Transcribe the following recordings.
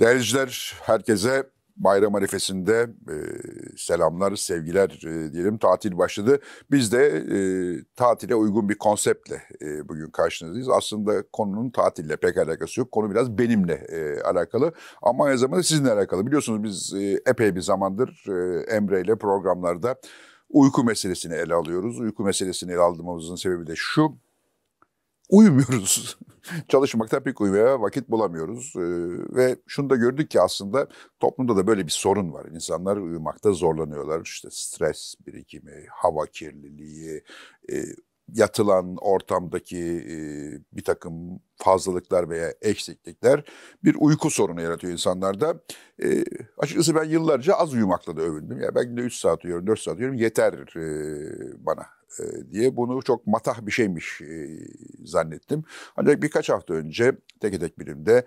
Değerliciler herkese bayram arifesinde e, selamlar, sevgiler e, diyelim. Tatil başladı. Biz de e, tatile uygun bir konseptle e, bugün karşınızdayız. Aslında konunun tatille pek alakası yok. Konu biraz benimle e, alakalı ama aynı zamanda sizinle alakalı. Biliyorsunuz biz e, epey bir zamandır e, Emre ile programlarda uyku meselesini ele alıyoruz. Uyku meselesini ele aldığımızın sebebi de şu uyumuyoruz. Çalışmaktan pek uyumaya vakit bulamıyoruz. Ee, ve şunu da gördük ki aslında toplumda da böyle bir sorun var. İnsanlar uyumakta zorlanıyorlar. İşte stres birikimi, hava kirliliği, e, yatılan ortamdaki e, bir takım fazlalıklar veya eksiklikler bir uyku sorunu yaratıyor insanlarda. E, açıkçası ben yıllarca az uyumakla da övündüm. Ya ben günde 3 saat uyuyorum, 4 saat uyuyorum yeter e, bana e, diye bunu çok matah bir şeymiş e, zannettim. Ancak birkaç hafta önce tek Tek Bilim'de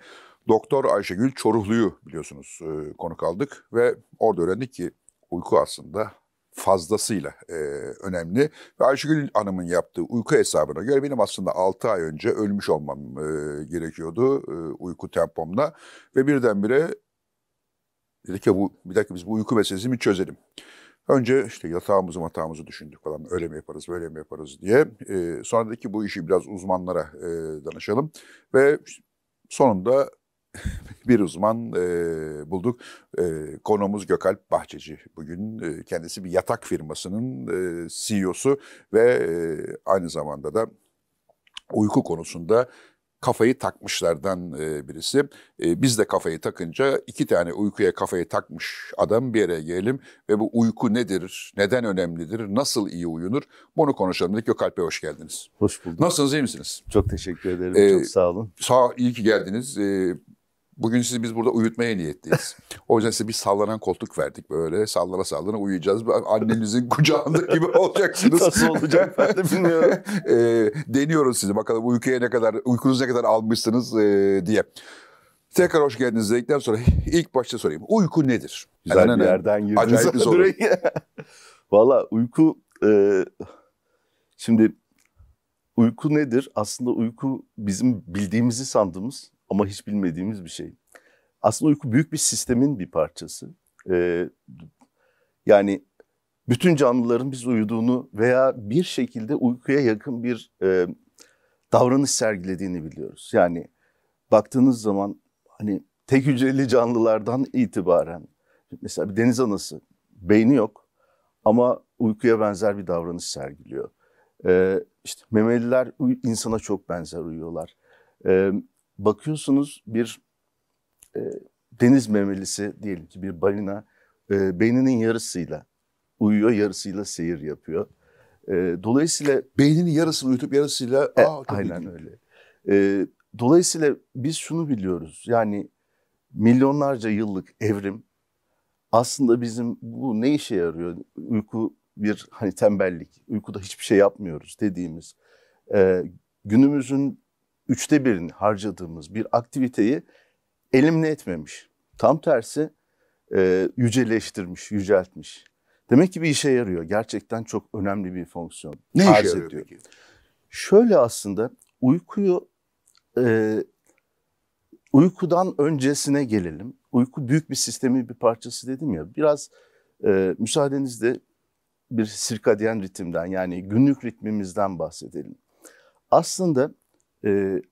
Doktor Ayşegül Çoruhlu'yu biliyorsunuz e, konuk aldık ve orada öğrendik ki uyku aslında fazlasıyla e, önemli. Ve Ayşegül Hanım'ın yaptığı uyku hesabına göre benim aslında 6 ay önce ölmüş olmam e, gerekiyordu e, uyku tempomla. Ve birdenbire dedik ki bu, bir dakika biz bu uyku meselesini bir çözelim. Önce işte yatağımızı matağımızı düşündük falan öyle mi yaparız böyle mi yaparız diye. E, sonra dedik ki bu işi biraz uzmanlara e, danışalım. Ve sonunda bir uzman e, bulduk. E, konuğumuz Gökalp Bahçeci. Bugün e, kendisi bir yatak firmasının e, CEO'su ve e, aynı zamanda da uyku konusunda kafayı takmışlardan e, birisi. E, biz de kafayı takınca iki tane uykuya kafayı takmış adam bir yere gelelim ve bu uyku nedir, neden önemlidir, nasıl iyi uyunur bunu konuşalım dedik. Gökalp Bey hoş geldiniz. Hoş bulduk. Nasılsınız, iyi misiniz? Çok teşekkür ederim, ee, çok sağ olun. Sağ, iyi ki geldiniz. Ee, Bugün sizi biz burada uyutmaya niyetliyiz. O yüzden size bir sallanan koltuk verdik böyle. Sallana sallana uyuyacağız. Annenizin kucağında gibi olacaksınız. Nasıl olacak ben de bilmiyorum. e, deniyoruz sizi bakalım uykuya ne kadar, uykunuzu ne kadar almışsınız e, diye. Tekrar hoş geldiniz dedikten sonra ilk başta sorayım. Uyku nedir? Güzel Ernen, bir yerden girdi. Acayip bir soru. Valla uyku... E, şimdi uyku nedir? Aslında uyku bizim bildiğimizi sandığımız ama hiç bilmediğimiz bir şey. Aslında uyku büyük bir sistemin bir parçası. Ee, yani bütün canlıların biz uyuduğunu veya bir şekilde uykuya yakın bir e, davranış sergilediğini biliyoruz. Yani baktığınız zaman hani tek hücreli canlılardan itibaren mesela bir deniz anası beyni yok ama uykuya benzer bir davranış sergiliyor. Ee, işte memeliler insana çok benzer uyuyorlar. Ee, bakıyorsunuz bir e, deniz memelisi diyelim ki bir balina e, beyninin yarısıyla uyuyor, yarısıyla seyir yapıyor. E, dolayısıyla beyninin yarısını uyutup yarısıyla e, aa, aynen ki. öyle. E, dolayısıyla biz şunu biliyoruz. Yani milyonlarca yıllık evrim aslında bizim bu ne işe yarıyor? Uyku bir hani tembellik, uykuda hiçbir şey yapmıyoruz dediğimiz. E, günümüzün üçte birini harcadığımız bir aktiviteyi elimle etmemiş. Tam tersi e, yüceleştirmiş, yüceltmiş. Demek ki bir işe yarıyor. Gerçekten çok önemli bir fonksiyon. Ne işe yarıyor peki? Şöyle aslında uykuyu e, uykudan öncesine gelelim. Uyku büyük bir sistemin bir parçası dedim ya. Biraz e, müsaadenizle bir sirkadiyen ritimden yani günlük ritmimizden bahsedelim. Aslında e,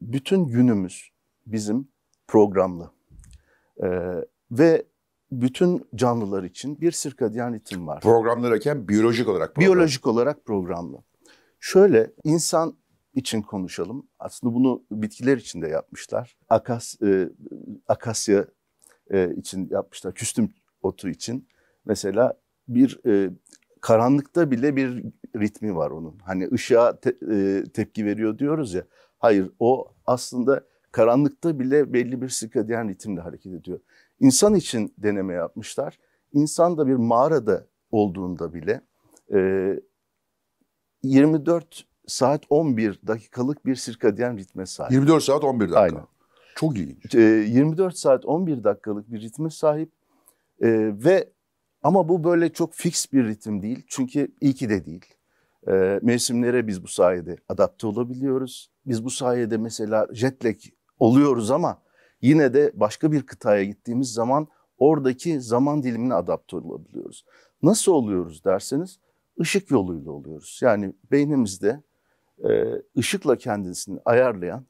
bütün günümüz bizim programlı. E, ve bütün canlılar için bir sirkadiyen ritim var. Programlı derken biyolojik olarak programlı. Biyolojik olarak programlı. Şöyle insan için konuşalım. Aslında bunu bitkiler için de yapmışlar. Akas, e, akasya e, için yapmışlar. Küstüm otu için. Mesela bir e, karanlıkta bile bir ritmi var onun. Hani ışığa te, e, tepki veriyor diyoruz ya. Hayır o aslında karanlıkta bile belli bir sikadiyen ritimle hareket ediyor. İnsan için deneme yapmışlar. İnsan da bir mağarada olduğunda bile e, 24 saat 11 dakikalık bir sirkadiyen ritme sahip. 24 saat 11 dakika. Aynen. Çok iyi E, 24 saat 11 dakikalık bir ritme sahip e, ve ama bu böyle çok fix bir ritim değil. Çünkü iyi ki de değil. E, mevsimlere biz bu sayede adapte olabiliyoruz. Biz bu sayede mesela jetlag oluyoruz ama yine de başka bir kıtaya gittiğimiz zaman oradaki zaman dilimine adapte olabiliyoruz. Nasıl oluyoruz derseniz ışık yoluyla oluyoruz. Yani beynimizde e, ışıkla kendisini ayarlayan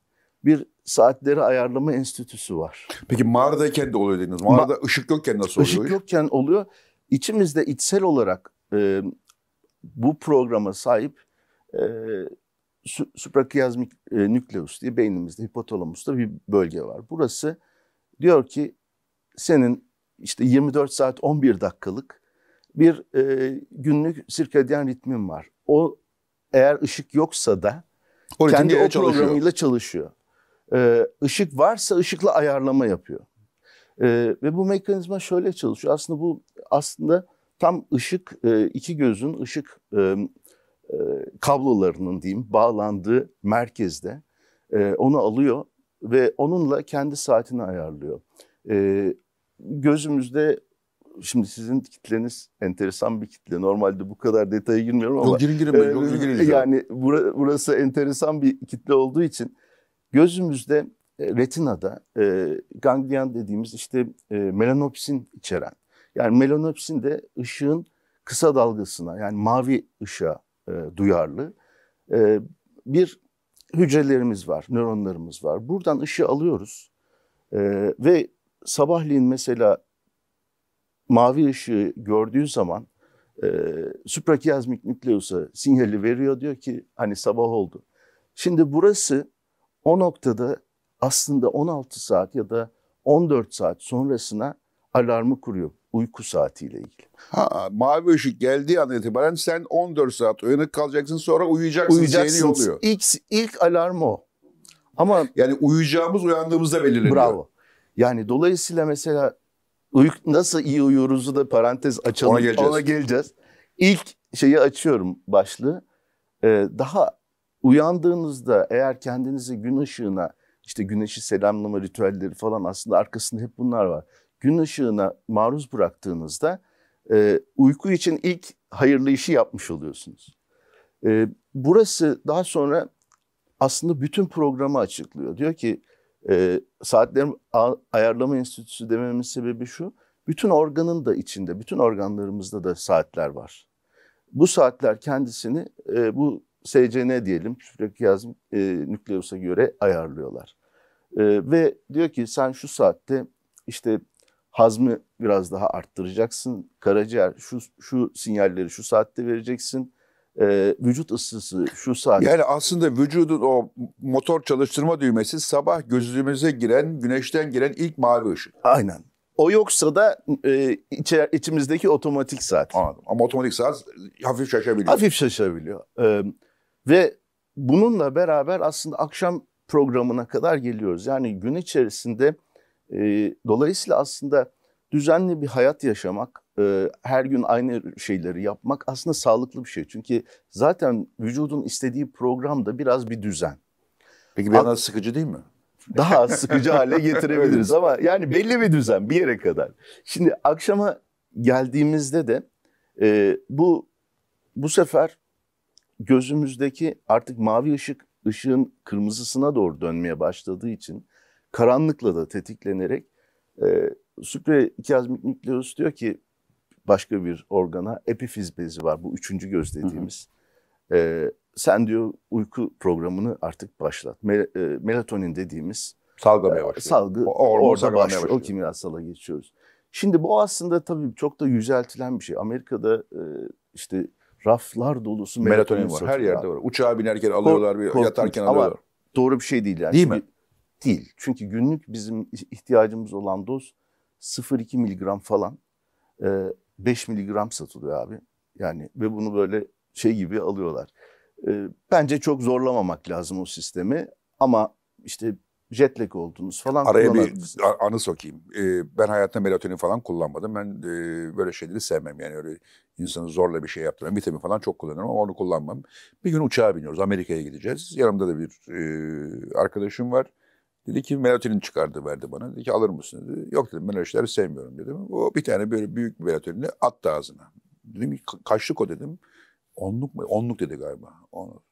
bir saatleri ayarlama enstitüsü var. Peki mağaradayken de oluyor dediniz. Mağarada Ma ışık yokken nasıl oluyor? Işık yokken oluyor. İçimizde içsel olarak e, bu programa sahip e, suprakiyazmik e, nükleus diye beynimizde, hipotalamusta bir bölge var. Burası diyor ki senin işte 24 saat 11 dakikalık bir e, günlük sirkadiyen ritmin var. O eğer ışık yoksa da o kendi o programıyla çalışıyor. Işık e, Ee, varsa ışıkla ayarlama yapıyor. Ee, ve bu mekanizma şöyle çalışıyor. Aslında bu aslında tam ışık e, iki gözün ışık e, e, kablolarının diyeyim bağlandığı merkezde onu alıyor ve onunla kendi saatini ayarlıyor. gözümüzde şimdi sizin kitleniz enteresan bir kitle. Normalde bu kadar detaya girmiyorum ama. Yok girin girin. Ben, yok, girin yani bura, burası enteresan bir kitle olduğu için gözümüzde retinada e, ganglion dediğimiz işte e, melanopsin içeren yani melanopsin de ışığın kısa dalgasına yani mavi ışığa e, duyarlı. E, bir hücrelerimiz var, nöronlarımız var. Buradan ışığı alıyoruz e, ve sabahleyin mesela mavi ışığı gördüğü zaman e, süprakiyazmik nükleusa sinyali veriyor diyor ki hani sabah oldu. Şimdi burası o noktada aslında 16 saat ya da 14 saat sonrasına alarmı kuruyor uyku saatiyle ilgili. Ha, mavi ışık geldiği an itibaren sen 14 saat uyanık kalacaksın sonra uyuyacaksın. Uyuyacaksın. Oluyor. İlk, ilk alarm o. Ama yani uyuyacağımız uyandığımızda belirleniyor. Bravo. Yani dolayısıyla mesela nasıl iyi uyuyoruzu da parantez açalım. Ona geleceğiz. Ona geleceğiz. İlk şeyi açıyorum başlığı. Ee, daha uyandığınızda eğer kendinizi gün ışığına işte güneşi selamlama ritüelleri falan aslında arkasında hep bunlar var gün ışığına maruz bıraktığınızda e, uyku için ilk hayırlı işi yapmış oluyorsunuz. E, burası daha sonra aslında bütün programı açıklıyor. Diyor ki e, saatlerin ayarlama enstitüsü dememin sebebi şu. Bütün organın da içinde, bütün organlarımızda da saatler var. Bu saatler kendisini e, bu SCN diyelim, frekansım e, nükleusa göre ayarlıyorlar. E, ve diyor ki sen şu saatte işte hazmı biraz daha arttıracaksın. Karaciğer şu şu sinyalleri şu saatte vereceksin. Ee, vücut ısısı şu saatte. Yani aslında vücudun o motor çalıştırma düğmesi sabah gözümüze giren, güneşten giren ilk mavi ışık. Aynen. O yoksa da e, içer, içimizdeki otomatik saat. Anladım. Ama otomatik saat hafif şaşabiliyor. Hafif şaşabiliyor. Ee, ve bununla beraber aslında akşam programına kadar geliyoruz. Yani gün içerisinde ee, dolayısıyla aslında düzenli bir hayat yaşamak, e, her gün aynı şeyleri yapmak aslında sağlıklı bir şey. Çünkü zaten vücudun istediği program da biraz bir düzen. Peki biraz yandan sıkıcı değil mi? Daha sıkıcı hale getirebiliriz ama yani belli bir düzen bir yere kadar. Şimdi akşama geldiğimizde de e, bu bu sefer gözümüzdeki artık mavi ışık ışığın kırmızısına doğru dönmeye başladığı için karanlıkla da tetiklenerek e, supraikazmik nükleus diyor ki başka bir organa epifiz bezi var. Bu üçüncü göz dediğimiz. E, sen diyor uyku programını artık başlat. Mel, e, melatonin dediğimiz salgamaya e, başlıyor. Salgı o, o, orada başlıyor. başlıyor. O kimyasala geçiyoruz. Şimdi bu aslında tabii çok da yüceltilen bir şey. Amerika'da e, işte raflar dolusu melatonin, melatonin var. Her yerde var. Uçağa binerken alıyorlar, Kork, bir yatarken alıyorlar. Ama doğru bir şey değil yani. Değil mi? değil. Çünkü günlük bizim ihtiyacımız olan doz 0,2 miligram falan. E, 5 miligram satılıyor abi. Yani ve bunu böyle şey gibi alıyorlar. E, bence çok zorlamamak lazım o sistemi. Ama işte jetlag oldunuz falan. Araya bir anı sokayım. Ee, ben hayatta melatonin falan kullanmadım. Ben e, böyle şeyleri sevmem yani öyle insanı zorla bir şey yaptıran vitamin falan çok kullanırım ama onu kullanmam. Bir gün uçağa biniyoruz Amerika'ya gideceğiz. Yanımda da bir e, arkadaşım var. Dedi ki melatonin çıkardı verdi bana. Dedi ki alır mısın? Dedi. Yok dedim ben öyle şeyleri sevmiyorum dedim. O bir tane böyle büyük bir melatonini attı ağzına. Dedim ki kaçlık o dedim. Onluk mu? Onluk dedi galiba. Onluk.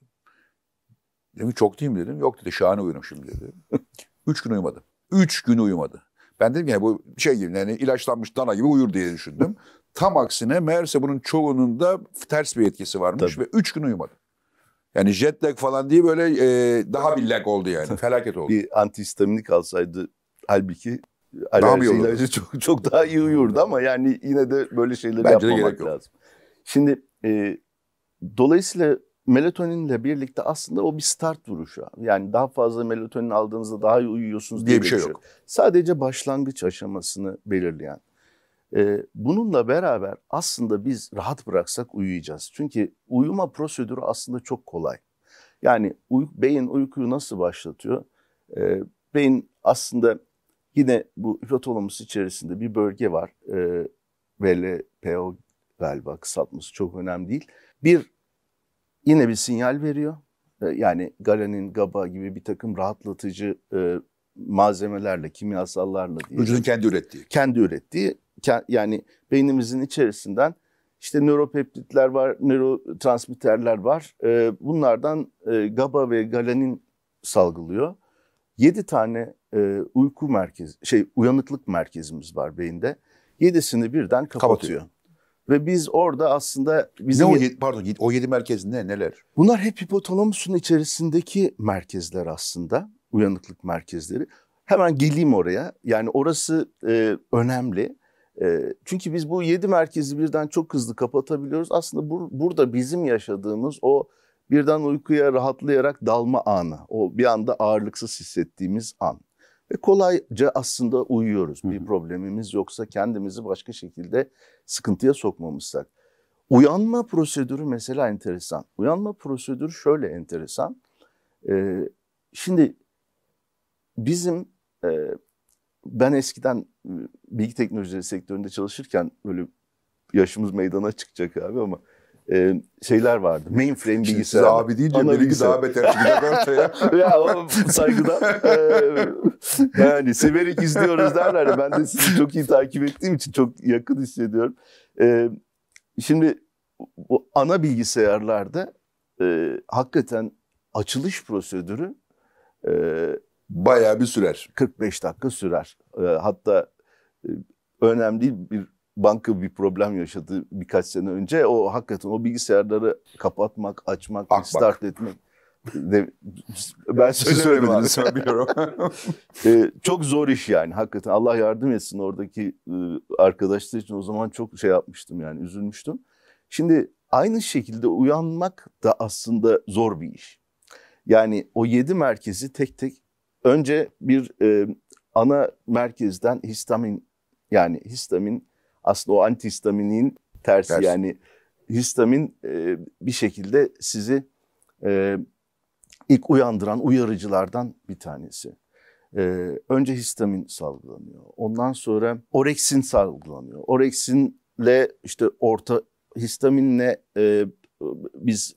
Dedim ki çok değil mi dedim. Yok dedi şahane uyurum şimdi dedi. Üç gün uyumadı. Üç gün uyumadı. Ben dedim ki bu şey gibi yani ilaçlanmış dana gibi uyur diye düşündüm. Tam aksine meğerse bunun çoğunun da ters bir etkisi varmış Tabii. ve üç gün uyumadı. Yani jet lag falan diye böyle e, daha bir lag oldu yani. Felaket oldu. bir antihistaminik alsaydı halbuki alerji ilacı çok, çok daha iyi uyurdu ama yani yine de böyle şeyleri Bence yapmamak lazım. Yok. Şimdi e, dolayısıyla melatoninle birlikte aslında o bir start vuruşu. Yani daha fazla melatonin aldığınızda daha iyi uyuyorsunuz diye, diye bir şey yok. Sadece başlangıç aşamasını belirleyen. Ee, bununla beraber aslında biz rahat bıraksak uyuyacağız. Çünkü uyuma prosedürü aslında çok kolay. Yani uy beyin uykuyu nasıl başlatıyor? E, beyin aslında yine bu hipotalamus içerisinde bir bölge var. E, ee, VLPO galiba kısaltması çok önemli değil. Bir yine bir sinyal veriyor. E, yani galenin GABA gibi bir takım rahatlatıcı e, malzemelerle, kimyasallarla diye. Vücudun kendi ürettiği. Kendi ürettiği yani beynimizin içerisinden işte nöropeptitler var, nörotransmitterler var. Ee, bunlardan e, GABA ve galanin salgılıyor. 7 tane e, uyku merkezi, şey uyanıklık merkezimiz var beyinde. Yedisini birden kapatıyor. kapatıyor. Ve biz orada aslında bizim ne o yedi, pardon o yedi merkez ne neler? Bunlar hep hipotalamisin içerisindeki merkezler aslında uyanıklık merkezleri. Hemen geleyim oraya. Yani orası e, önemli. Ee, çünkü biz bu yedi merkezi birden çok hızlı kapatabiliyoruz. Aslında bur burada bizim yaşadığımız o birden uykuya rahatlayarak dalma anı, o bir anda ağırlıksız hissettiğimiz an. Ve kolayca aslında uyuyoruz. Bir problemimiz yoksa kendimizi başka şekilde sıkıntıya sokmamışsak. Uyanma prosedürü mesela enteresan. Uyanma prosedürü şöyle enteresan. Ee, şimdi bizim e, ben eskiden ıı, bilgi teknolojileri sektöründe çalışırken böyle yaşımız meydana çıkacak abi ama e, şeyler vardı. Mainframe bilgisayar. Siz abi deyince benimki daha beter. ya o saygıdan. E, yani severek izliyoruz derler ben de sizi çok iyi takip ettiğim için çok yakın hissediyorum. E, şimdi bu ana bilgisayarlarda e, hakikaten açılış prosedürü e, Bayağı bir sürer. 45 dakika sürer. Ee, hatta e, önemli değil bir banka bir problem yaşadı birkaç sene önce. O hakikaten o bilgisayarları kapatmak, açmak, Akmak. start etmek. De, ben size söylemedim abi. e, ee, çok zor iş yani hakikaten. Allah yardım etsin oradaki e, arkadaşlar için o zaman çok şey yapmıştım yani üzülmüştüm. Şimdi aynı şekilde uyanmak da aslında zor bir iş. Yani o yedi merkezi tek tek Önce bir e, ana merkezden histamin yani histamin aslında o antihistaminin tersi Ters. yani histamin e, bir şekilde sizi e, ilk uyandıran uyarıcılardan bir tanesi. E, önce histamin salgılanıyor. Ondan sonra oreksin salgılanıyor. Oreksinle işte orta histaminle e, biz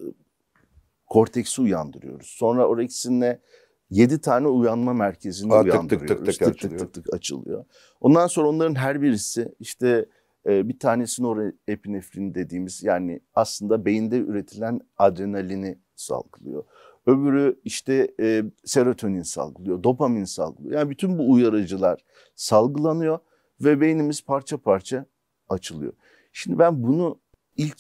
korteksi uyandırıyoruz. Sonra oreksinle 7 tane uyanma merkezinde Aa, uyandırıyoruz. Tık tık tık, tık, açılıyor. tık tık açılıyor. Ondan sonra onların her birisi işte e, bir tanesi norepinefrin dediğimiz yani aslında beyinde üretilen adrenalini salgılıyor. Öbürü işte e, serotonin salgılıyor, dopamin salgılıyor. Yani bütün bu uyarıcılar salgılanıyor ve beynimiz parça parça açılıyor. Şimdi ben bunu ilk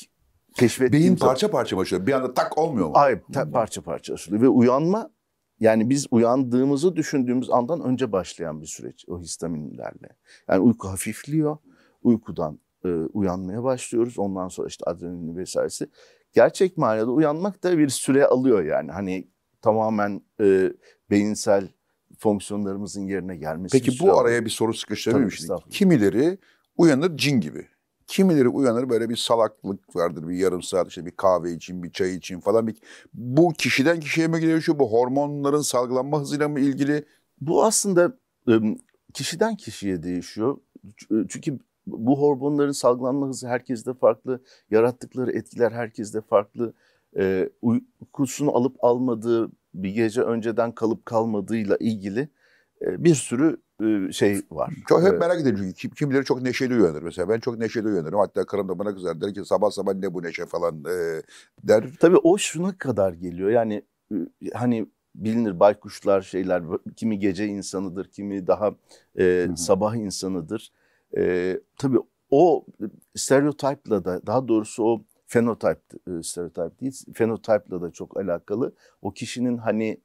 keşfettiğim Beyin parça zaman, parça mı açılıyor? Bir anda tak olmuyor mu? Hayır, ta, hmm. parça parça açılıyor ve uyanma yani biz uyandığımızı düşündüğümüz andan önce başlayan bir süreç o histaminlerle. Yani uyku hafifliyor, uykudan e, uyanmaya başlıyoruz. Ondan sonra işte adrenalin vesairesi. Gerçek manada uyanmak da bir süre alıyor yani. Hani tamamen e, beyinsel fonksiyonlarımızın yerine gelmesi. Peki bu araya bir soru sıkıştırabilir miyim? Kimileri uyanır cin gibi. Kimileri uyanır böyle bir salaklık vardır. Bir yarım saat işte bir kahve için, bir çay için falan. Bir, bu kişiden kişiye mi gidiyor şu? Bu hormonların salgılanma hızıyla mı ilgili? Bu aslında kişiden kişiye değişiyor. Çünkü bu hormonların salgılanma hızı herkeste farklı. Yarattıkları etkiler herkeste farklı. Uykusunu alıp almadığı, bir gece önceden kalıp kalmadığıyla ilgili bir sürü ee, şey var. Çok hep ee, merak ediyorum çünkü kim, kim bilir çok neşeli uyanır mesela. Ben çok neşeli uyanırım. Hatta karım da bana kızar der ki sabah sabah ne bu neşe falan e, der. Tabii o şuna kadar geliyor yani ıı, hani bilinir baykuşlar şeyler kimi gece insanıdır kimi daha e, sabah insanıdır. E, tabii o ıı, stereotipla da daha doğrusu o fenotip ıı, stereotip değil fenotipla da çok alakalı. O kişinin hani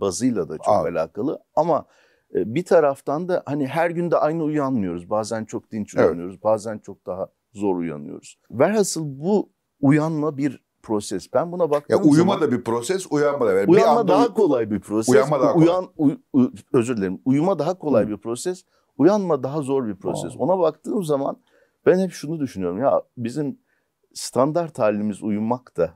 bazıyla da çok Aa. alakalı ama ee, bir taraftan da hani her gün de aynı uyanmıyoruz. Bazen çok dinç uyanıyoruz, evet. bazen çok daha zor uyanıyoruz. verhasıl bu uyanma bir proses. Ben buna baktığım ya uyuma zaman, da bir proses, uyanma da. Yani uyanma bir daha kolay bir proses. Uyanma daha kolay. Uyan, uy, uy, özür dilerim. Uyuma daha kolay Hı. bir proses. Uyanma daha zor bir proses. Aa. Ona baktığım zaman ben hep şunu düşünüyorum. Ya bizim standart halimiz uyumak da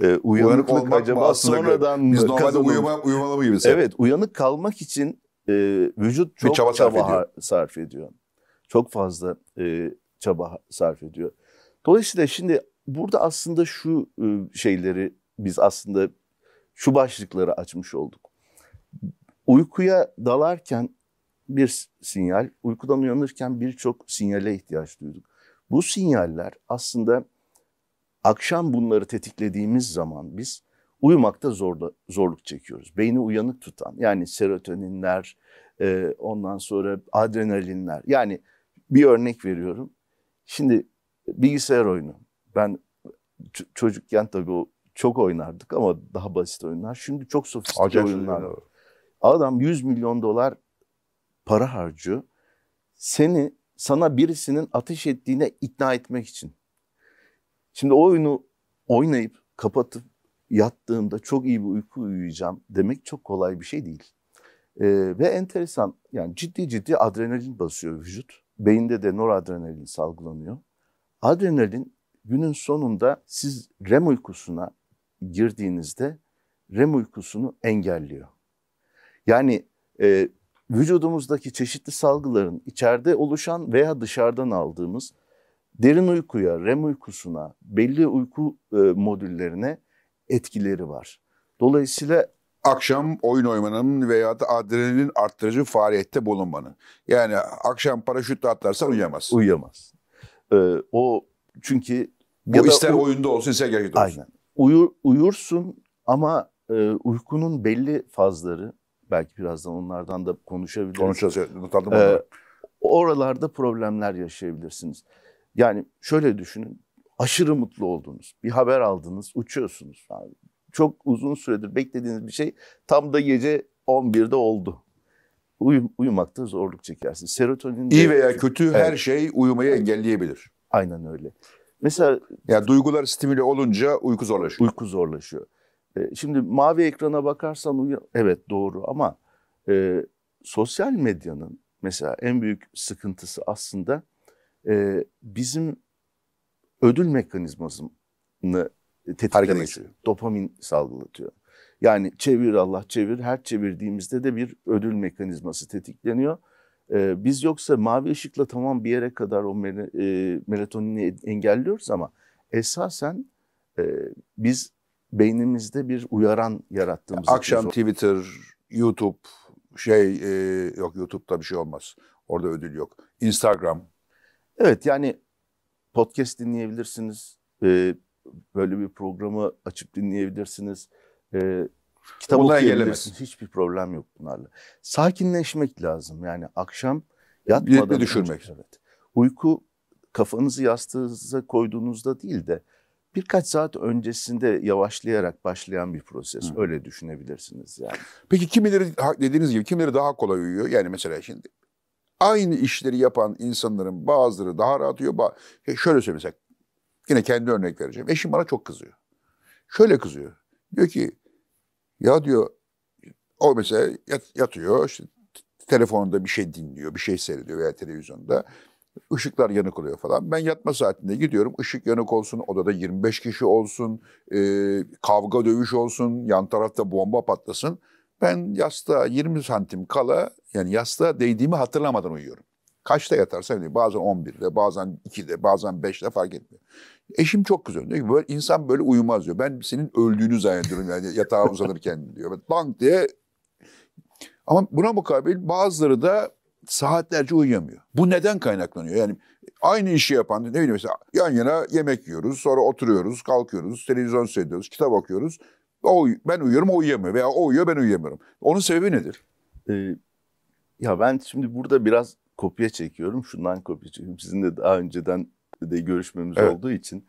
e, uyanık olmak acaba sonradan biz normalde kazanım. uyuma, uyumalı mıyız? Evet, uyanık kalmak için e, vücut çok bir çaba, çaba sarf, ediyor. sarf ediyor. Çok fazla e, çaba sarf ediyor. Dolayısıyla şimdi burada aslında şu e, şeyleri biz aslında şu başlıkları açmış olduk. Uykuya dalarken bir sinyal, uykudan uyanırken birçok sinyale ihtiyaç duyduk. Bu sinyaller aslında akşam bunları tetiklediğimiz zaman biz uyumakta zorla, zorluk çekiyoruz. Beyni uyanık tutan yani serotoninler, e, ondan sonra adrenalinler. Yani bir örnek veriyorum. Şimdi bilgisayar oyunu. Ben çocukken tabii o çok oynardık ama daha basit oyunlar. Şimdi çok sofistike Acayip şey oyunlar Adam 100 milyon dolar para harcıyor. Seni sana birisinin ateş ettiğine ikna etmek için. Şimdi o oyunu oynayıp kapatıp yattığımda çok iyi bir uyku uyuyacağım demek çok kolay bir şey değil. ee, ve enteresan yani ciddi ciddi adrenalin basıyor vücut. Beyinde de noradrenalin salgılanıyor. Adrenalin günün sonunda siz REM uykusuna girdiğinizde REM uykusunu engelliyor. Yani e, vücudumuzdaki çeşitli salgıların içeride oluşan veya dışarıdan aldığımız derin uykuya, REM uykusuna, belli uyku e, modüllerine etkileri var. Dolayısıyla akşam oyun oynamanın veya da adrenalin arttırıcı faaliyette bulunmanın. Yani akşam paraşütle atlarsan uyuyamaz. Uyuyamaz. Ee, o çünkü bu ya ister da, oyunda olsun ister gerçekte olsun. Aynen. Uyur, uyursun ama e, uykunun belli fazları belki birazdan onlardan da konuşabiliriz. Konuşacağız. Evet, ee, oralarda problemler yaşayabilirsiniz. Yani şöyle düşünün aşırı mutlu oldunuz. Bir haber aldınız, uçuyorsunuz. Yani çok uzun süredir beklediğiniz bir şey tam da gece 11'de oldu. Uy, uyumakta zorluk çekersin. Serotonin iyi veya kötü evet. her şey uyumayı engelleyebilir. Aynen öyle. Mesela ya duygular stimüle olunca uyku zorlaşıyor. Uyku zorlaşıyor. E, şimdi mavi ekrana bakarsan uyu evet doğru ama e, sosyal medyanın mesela en büyük sıkıntısı aslında e, bizim ödül mekanizmasını tetiklemesi. Dopamin salgılatıyor. Yani çevir Allah çevir her çevirdiğimizde de bir ödül mekanizması tetikleniyor. Ee, biz yoksa mavi ışıkla tamam bir yere kadar o mel- e, melatonini engelliyoruz ama esasen e, biz beynimizde bir uyaran yarattığımız. Akşam zor. Twitter, YouTube şey e, yok YouTube'da bir şey olmaz. Orada ödül yok. Instagram. Evet yani podcast dinleyebilirsiniz. E, böyle bir programı açıp dinleyebilirsiniz. E, kitap Olay okuyabilirsiniz. Gelemez. Hiçbir problem yok bunlarla. Sakinleşmek lazım. Yani akşam yatmadan... Yetme düşürmek. Önce, evet. Uyku kafanızı yastığınıza koyduğunuzda değil de birkaç saat öncesinde yavaşlayarak başlayan bir proses. Hı. Öyle düşünebilirsiniz yani. Peki kimileri dediğiniz gibi kimileri daha kolay uyuyor? Yani mesela şimdi Aynı işleri yapan insanların bazıları daha rahat yiyor. E, şöyle söyleyeyim mesela. Yine kendi örnek vereceğim. Eşim bana çok kızıyor. Şöyle kızıyor. Diyor ki ya diyor o mesela yat, yatıyor işte telefonunda bir şey dinliyor, bir şey seyrediyor veya televizyonda. Işıklar yanık oluyor falan. Ben yatma saatinde gidiyorum. Işık yanık olsun, odada 25 kişi olsun, e, kavga dövüş olsun, yan tarafta bomba patlasın. Ben yastığa 20 santim kala yani yastığa değdiğimi hatırlamadan uyuyorum. Kaçta yatarsam diyor. Bazen 11'de, bazen 2'de, bazen 5'de fark etmiyor. Eşim çok kızıyor. Diyor ki böyle insan böyle uyumaz diyor. Ben senin öldüğünü zannediyorum yani yatağa uzanırken diyor. Bank diye. Ama buna mukabil bazıları da saatlerce uyuyamıyor. Bu neden kaynaklanıyor? Yani aynı işi yapan ne bileyim mesela yan yana yemek yiyoruz, sonra oturuyoruz, kalkıyoruz, televizyon seyrediyoruz, kitap okuyoruz. O, ben uyuyorum o uyuyamıyor veya o uyuyor ben uyuyamıyorum. Onun sebebi nedir? Ee, ya ben şimdi burada biraz kopya çekiyorum. Şundan kopya çekiyorum. Sizin de daha önceden de görüşmemiz evet. olduğu için.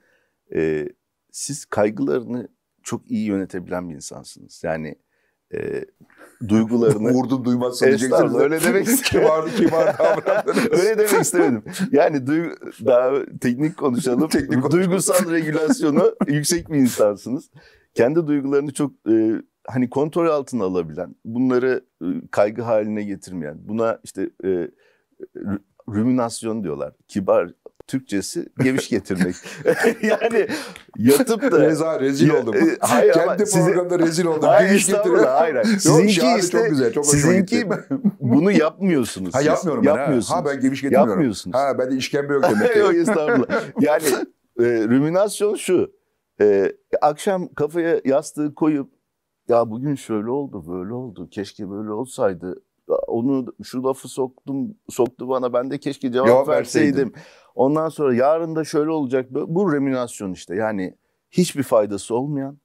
E, siz kaygılarını çok iyi yönetebilen bir insansınız. Yani e, duygularını... Vurdum duymazsa diyeceksiniz. Öyle demek istemedim. kibar, kibar öyle demek istemedim. Yani duygu, daha teknik konuşalım. teknik konuşalım. Duygusal regülasyonu yüksek bir insansınız kendi duygularını çok e, hani kontrol altına alabilen, bunları e, kaygı haline getirmeyen, buna işte e, rüminasyon diyorlar. Kibar Türkçesi geviş getirmek. yani yatıp da... Reza rezil oldum. E, hayır Kendi ama programda sizin, rezil oldum. Hayır geviş estağfurullah hayır. Sizinki işte, çok güzel. Çok sizinki bunu yapmıyorsunuz. Ha yapmıyorum ben. Yapmıyorsunuz. Ha. ha ben geviş getirmiyorum. Yapmıyorsunuz. Ha ben de işkembe yok demek. yok estağfurullah. Yani e, rüminasyon şu. Ee, akşam kafaya yastığı koyup ya bugün şöyle oldu böyle oldu keşke böyle olsaydı onu şu lafı soktum soktu bana ben de keşke cevap, verseydim. verseydim. Ondan sonra yarın da şöyle olacak bu reminasyon işte yani hiçbir faydası olmayan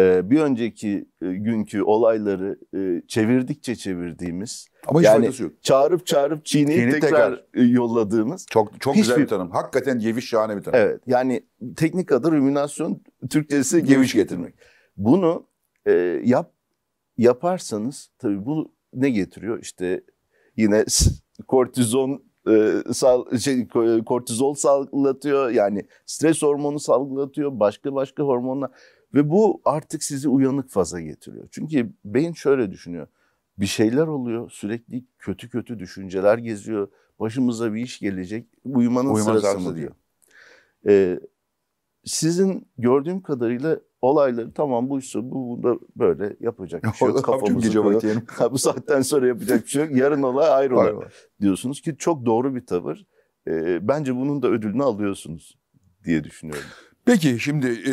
ee, bir önceki e, günkü olayları e, çevirdikçe çevirdiğimiz ama hiç yani yok. çağırıp çağırıp çiğneyip Çiğneyip tekrar, tekrar e, yolladığımız çok çok güzel bir tanım. Hakikaten geviş şahane bir tanım. Evet. Yani teknik adı rüminasyon Türkçesi geviş getirmek. Bunu e, yap yaparsanız tabii bu ne getiriyor? İşte yine kortizon e, sal, şey, kortizol salgılatıyor yani stres hormonu salgılatıyor başka başka hormonlar ve bu artık sizi uyanık faza getiriyor. Çünkü beyin şöyle düşünüyor. Bir şeyler oluyor, sürekli kötü kötü düşünceler geziyor. Başımıza bir iş gelecek, uyumanın Uyuma sırası mı diyor. Ee, sizin gördüğüm kadarıyla olayları tamam buysa bu bunda böyle yapacak bir şey yok. Kafamızı koyalım. bu saatten sonra yapacak bir şey yok. Yarın olay ayrı olur. diyorsunuz ki çok doğru bir tavır. Ee, bence bunun da ödülünü alıyorsunuz diye düşünüyorum. Peki şimdi e,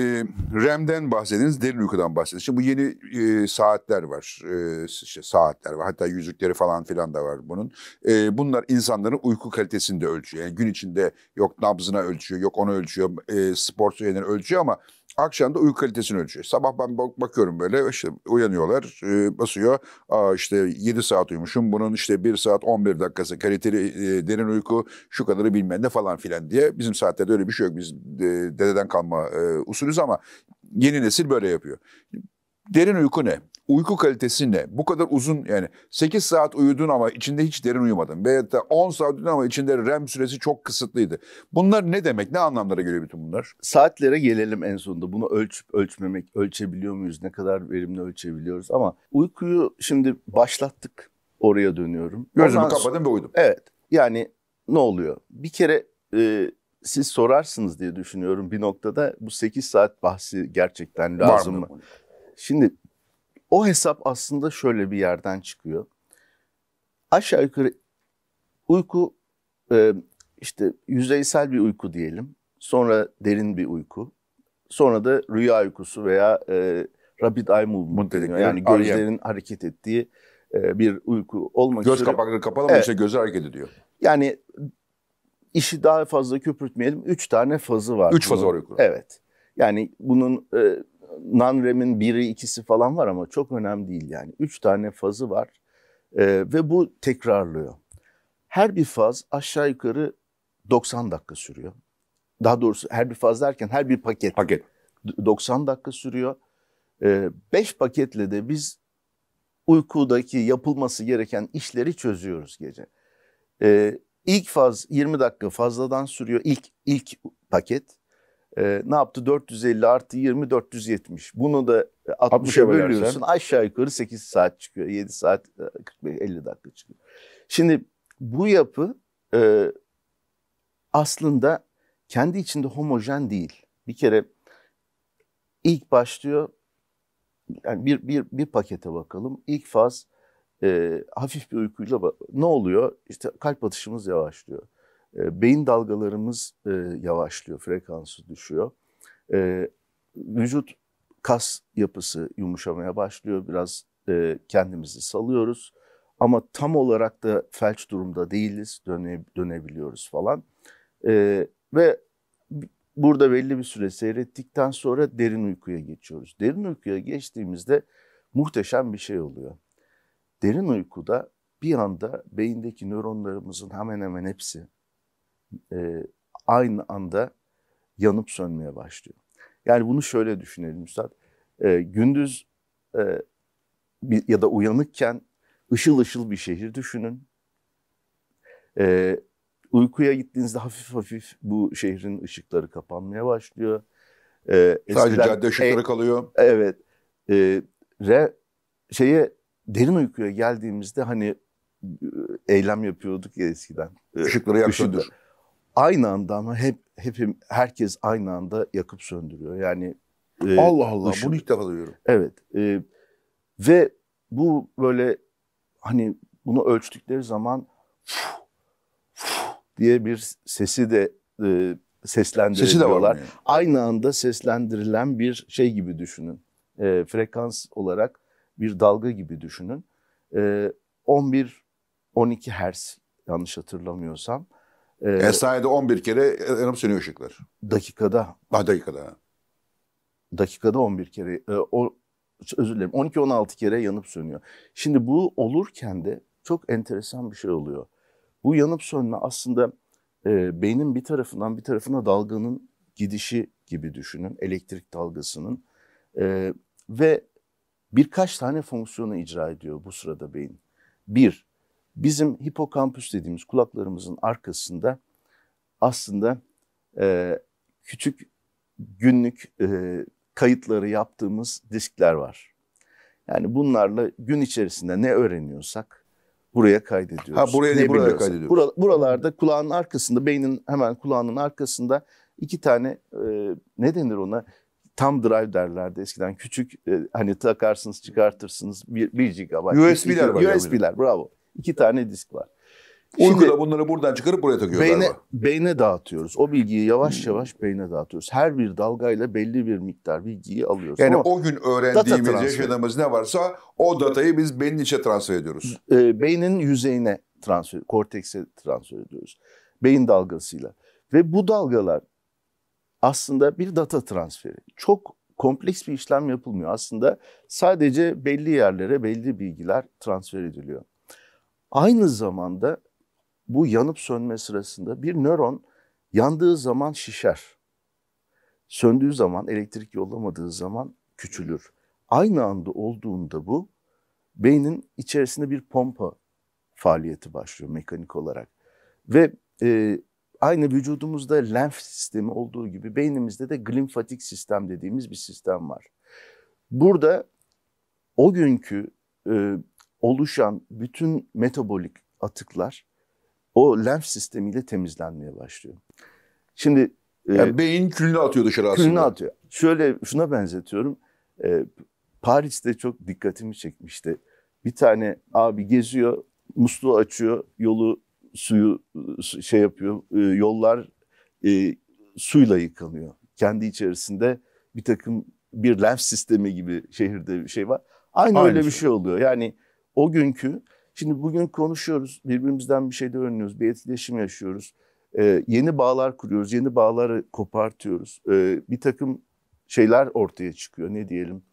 RAM'den bahsediniz, derin uykudan bahsediniz. Şimdi bu yeni e, saatler var, e, işte saatler var. Hatta yüzükleri falan filan da var bunun. E, bunlar insanların uyku kalitesini de ölçüyor. Yani gün içinde yok nabzına ölçüyor, yok onu ölçüyor, e, spor süreleri ölçüyor ama Akşam da uyku kalitesini ölçüyor. Sabah ben bakıyorum böyle işte uyanıyorlar e, basıyor. Aa işte 7 saat uyumuşum bunun işte 1 saat 11 dakikası kaliteli e, derin uyku şu kadarı bilmem ne falan filan diye. Bizim saatte de öyle bir şey yok biz e, dededen kalma e, usulüz ama yeni nesil böyle yapıyor. Derin uyku ne? uyku kalitesi ne? Bu kadar uzun yani 8 saat uyudun ama içinde hiç derin uyumadın. Veya da 10 saat uyudun ama içinde REM süresi çok kısıtlıydı. Bunlar ne demek? Ne anlamlara geliyor bütün bunlar? Saatlere gelelim en sonunda. Bunu ölçüp ölçmemek, ölçebiliyor muyuz? Ne kadar verimli ölçebiliyoruz? Ama uykuyu şimdi başlattık. Oraya dönüyorum. Gözümü Ondan kapadım sonra, ve uyudum. Evet. Yani ne oluyor? Bir kere e, siz sorarsınız diye düşünüyorum bir noktada bu 8 saat bahsi gerçekten lazım Var mı? mı? Şimdi o hesap aslında şöyle bir yerden çıkıyor. Aşağı yukarı uyku e, işte yüzeysel bir uyku diyelim. Sonra derin bir uyku. Sonra da rüya uykusu veya e, rapid eye movement deniyor. Yani gözlerin e hareket ettiği e, bir uyku olmak Göz üzere. Göz kapakları kapalı ama evet. işte gözü hareket ediyor. Yani işi daha fazla köpürtmeyelim. Üç tane fazı var. Üç bunun. fazı var uyku. Evet. Yani bunun e, non-REM'in biri ikisi falan var ama çok önemli değil yani. Üç tane fazı var e, ve bu tekrarlıyor. Her bir faz aşağı yukarı 90 dakika sürüyor. Daha doğrusu her bir faz derken her bir paket. Paket. 90 dakika sürüyor. 5 e, paketle de biz uykudaki yapılması gereken işleri çözüyoruz gece. E, ilk faz 20 dakika fazladan sürüyor. İlk, ilk paket e, ne yaptı? 450 artı 20 470. Bunu da 60'a e, 60 bölüyorsun. Aşağı yukarı 8 saat çıkıyor. 7 saat 45 e, 50 dakika çıkıyor. Şimdi bu yapı e, aslında kendi içinde homojen değil. Bir kere ilk başlıyor yani bir, bir, bir pakete bakalım. İlk faz e, hafif bir uykuyla ne oluyor? İşte kalp atışımız yavaşlıyor. Ee, beyin dalgalarımız e, yavaşlıyor, frekansı düşüyor. Ee, vücut kas yapısı yumuşamaya başlıyor. Biraz e, kendimizi salıyoruz. Ama tam olarak da felç durumda değiliz. Döne, dönebiliyoruz falan. Ee, ve burada belli bir süre seyrettikten sonra derin uykuya geçiyoruz. Derin uykuya geçtiğimizde muhteşem bir şey oluyor. Derin uykuda bir anda beyindeki nöronlarımızın hemen hemen hepsi e, aynı anda yanıp sönmeye başlıyor. Yani bunu şöyle düşünelim Üstad. E, gündüz e, bir, ya da uyanıkken ışıl ışıl bir şehir düşünün. E, uykuya gittiğinizde hafif hafif bu şehrin ışıkları kapanmaya başlıyor. E, eskiden, Sadece cadde şey, ışıkları e, kalıyor. Evet. E, re, şeye derin uykuya geldiğimizde hani e, eylem yapıyorduk ya eskiden. E, Işıkları yaksındır aynı anda ama hep hepim herkes aynı anda yakıp söndürüyor. Yani e, Allah Allah ışın, bunu ilk defa duyuyorum. Evet. E, ve bu böyle hani bunu ölçtükleri zaman fuh, fuh diye bir sesi de e, seslendiriliyorlar. Sesi de Aynı anda seslendirilen bir şey gibi düşünün. E, frekans olarak bir dalga gibi düşünün. E, 11-12 Hz yanlış hatırlamıyorsam. E, Esna'da 11 kere yanıp sönüyor ışıklar. Dakikada. Ha, dakikada. Dakikada 11 kere. E, o, özür dilerim 12-16 kere yanıp sönüyor. Şimdi bu olurken de çok enteresan bir şey oluyor. Bu yanıp sönme aslında e, beynin bir tarafından bir tarafına dalganın gidişi gibi düşünün. Elektrik dalgasının. E, ve birkaç tane fonksiyonu icra ediyor bu sırada beyin. Bir, Bizim hipokampüs dediğimiz kulaklarımızın arkasında aslında e, küçük günlük e, kayıtları yaptığımız diskler var. Yani bunlarla gün içerisinde ne öğreniyorsak buraya kaydediyoruz. Ha buraya ne, ne buraya kaydediyoruz. Bura, buralarda kulağın arkasında, beynin hemen kulağının arkasında iki tane e, ne denir ona? Tam drive derlerdi eskiden. Küçük e, hani takarsınız çıkartırsınız bir, bir gigabyte. USB'ler var. USB'ler bravo. İki tane disk var. Uykuda Şimdi, bunları buradan çıkarıp buraya takıyor beyne, Beyne dağıtıyoruz. O bilgiyi yavaş yavaş beyne dağıtıyoruz. Her bir dalgayla belli bir miktar bilgiyi alıyoruz. Yani Ama o gün öğrendiğimiz, yaşadığımız ne varsa o datayı biz beynin içe transfer ediyoruz. E, beynin yüzeyine transfer, kortekse transfer ediyoruz. Beyin dalgasıyla. Ve bu dalgalar aslında bir data transferi. Çok kompleks bir işlem yapılmıyor. Aslında sadece belli yerlere belli bilgiler transfer ediliyor. Aynı zamanda bu yanıp sönme sırasında bir nöron yandığı zaman şişer. Söndüğü zaman, elektrik yollamadığı zaman küçülür. Aynı anda olduğunda bu beynin içerisinde bir pompa faaliyeti başlıyor mekanik olarak. Ve e, aynı vücudumuzda lenf sistemi olduğu gibi beynimizde de glimfatik sistem dediğimiz bir sistem var. Burada o günkü e, oluşan bütün metabolik atıklar o lenf sistemiyle temizlenmeye başlıyor. Şimdi e, yani e, beyin külünü atıyor dışarı külünü aslında. atıyor. Şöyle şuna benzetiyorum. E, Paris'te çok dikkatimi çekmişti. Bir tane abi geziyor, musluğu açıyor, yolu suyu e, şey yapıyor. E, yollar e, suyla yıkanıyor. Kendi içerisinde bir takım bir lenf sistemi gibi şehirde bir şey var. Aynı, Aynı öyle şey. bir şey oluyor. Yani o günkü, şimdi bugün konuşuyoruz, birbirimizden bir şey de öğreniyoruz, bir etkileşim yaşıyoruz. Ee, yeni bağlar kuruyoruz, yeni bağları kopartıyoruz. Ee, bir takım şeyler ortaya çıkıyor, ne diyelim,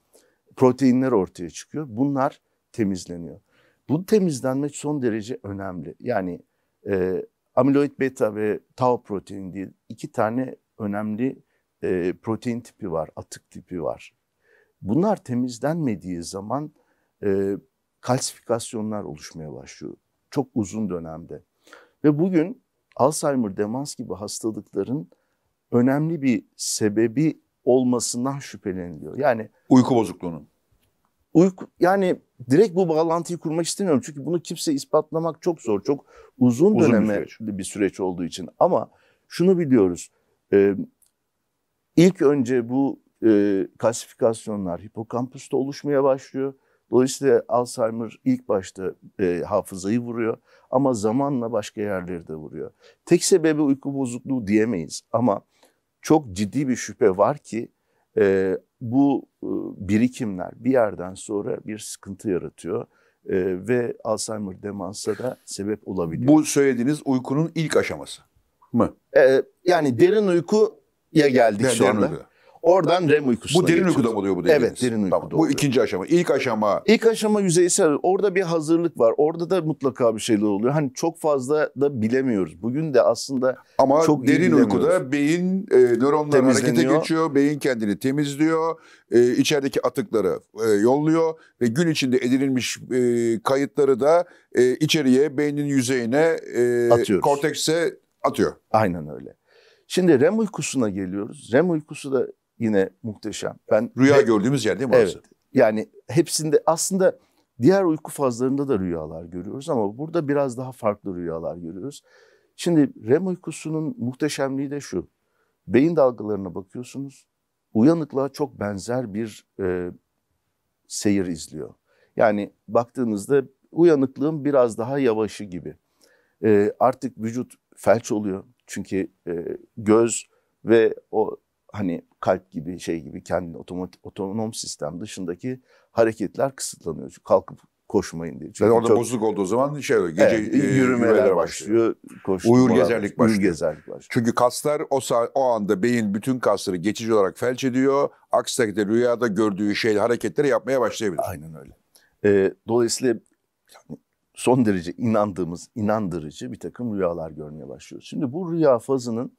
proteinler ortaya çıkıyor. Bunlar temizleniyor. Bu temizlenme son derece önemli. Yani e, amiloid beta ve tau protein diye iki tane önemli e, protein tipi var, atık tipi var. Bunlar temizlenmediği zaman e, kalsifikasyonlar oluşmaya başlıyor. Çok uzun dönemde. Ve bugün Alzheimer, demans gibi hastalıkların önemli bir sebebi olmasından şüpheleniliyor. Yani uyku bozukluğunun. Uyku yani direkt bu bağlantıyı kurmak istemiyorum çünkü bunu kimse ispatlamak çok zor. Çok uzun, uzun döneme bir süreç. bir süreç olduğu için ama şunu biliyoruz. E, ilk önce bu e, klasifikasyonlar hipokampusta oluşmaya başlıyor. Dolayısıyla Alzheimer ilk başta e, hafızayı vuruyor ama zamanla başka yerleri de vuruyor. Tek sebebi uyku bozukluğu diyemeyiz ama çok ciddi bir şüphe var ki e, bu e, birikimler bir yerden sonra bir sıkıntı yaratıyor e, ve Alzheimer demansa da sebep olabiliyor. Bu söylediğiniz uykunun ilk aşaması mı? E, yani derin uykuya geldik de, sonra. Derin uyku. Oradan REM uykusuna Bu derin uykuda mı oluyor bu dediğiniz? Evet derin uykuda tamam, Bu ikinci aşama. İlk aşama? İlk aşama yüzeysel. Orada bir hazırlık var. Orada da mutlaka bir şeyler oluyor. Hani çok fazla da bilemiyoruz. Bugün de aslında Ama çok derin uykuda beyin e, nöronlar harekete geçiyor. Beyin kendini temizliyor. E, içerideki atıkları e, yolluyor. Ve gün içinde edinilmiş e, kayıtları da e, içeriye beynin yüzeyine e, Atıyoruz. kortekse atıyor. Aynen öyle. Şimdi REM uykusuna geliyoruz. REM uykusu da yine muhteşem. Ben Rüya ve, gördüğümüz yer değil mi orası? Evet. Yani hepsinde aslında diğer uyku fazlarında da rüyalar görüyoruz ama burada biraz daha farklı rüyalar görüyoruz. Şimdi REM uykusunun muhteşemliği de şu. Beyin dalgalarına bakıyorsunuz. Uyanıklığa çok benzer bir e, seyir izliyor. Yani baktığınızda uyanıklığın biraz daha yavaşı gibi. E, artık vücut felç oluyor. Çünkü e, göz ve o hani kalp gibi şey gibi kendi otonom sistem dışındaki hareketler kısıtlanıyor. Çünkü kalkıp koşmayın diye. Çünkü yani orada çok, bozuluk olduğu zaman şey oluyor. Gece evet, e, yürümeler başlıyor. başlıyor uyur gezerlik başlıyor. gezerlik başlıyor. Çünkü kaslar o, o anda beyin bütün kasları geçici olarak felç ediyor. Aksi takdirde rüyada gördüğü şey hareketleri yapmaya başlayabilir. Aynen öyle. Ee, dolayısıyla son derece inandığımız, inandırıcı bir takım rüyalar görmeye başlıyor. Şimdi bu rüya fazının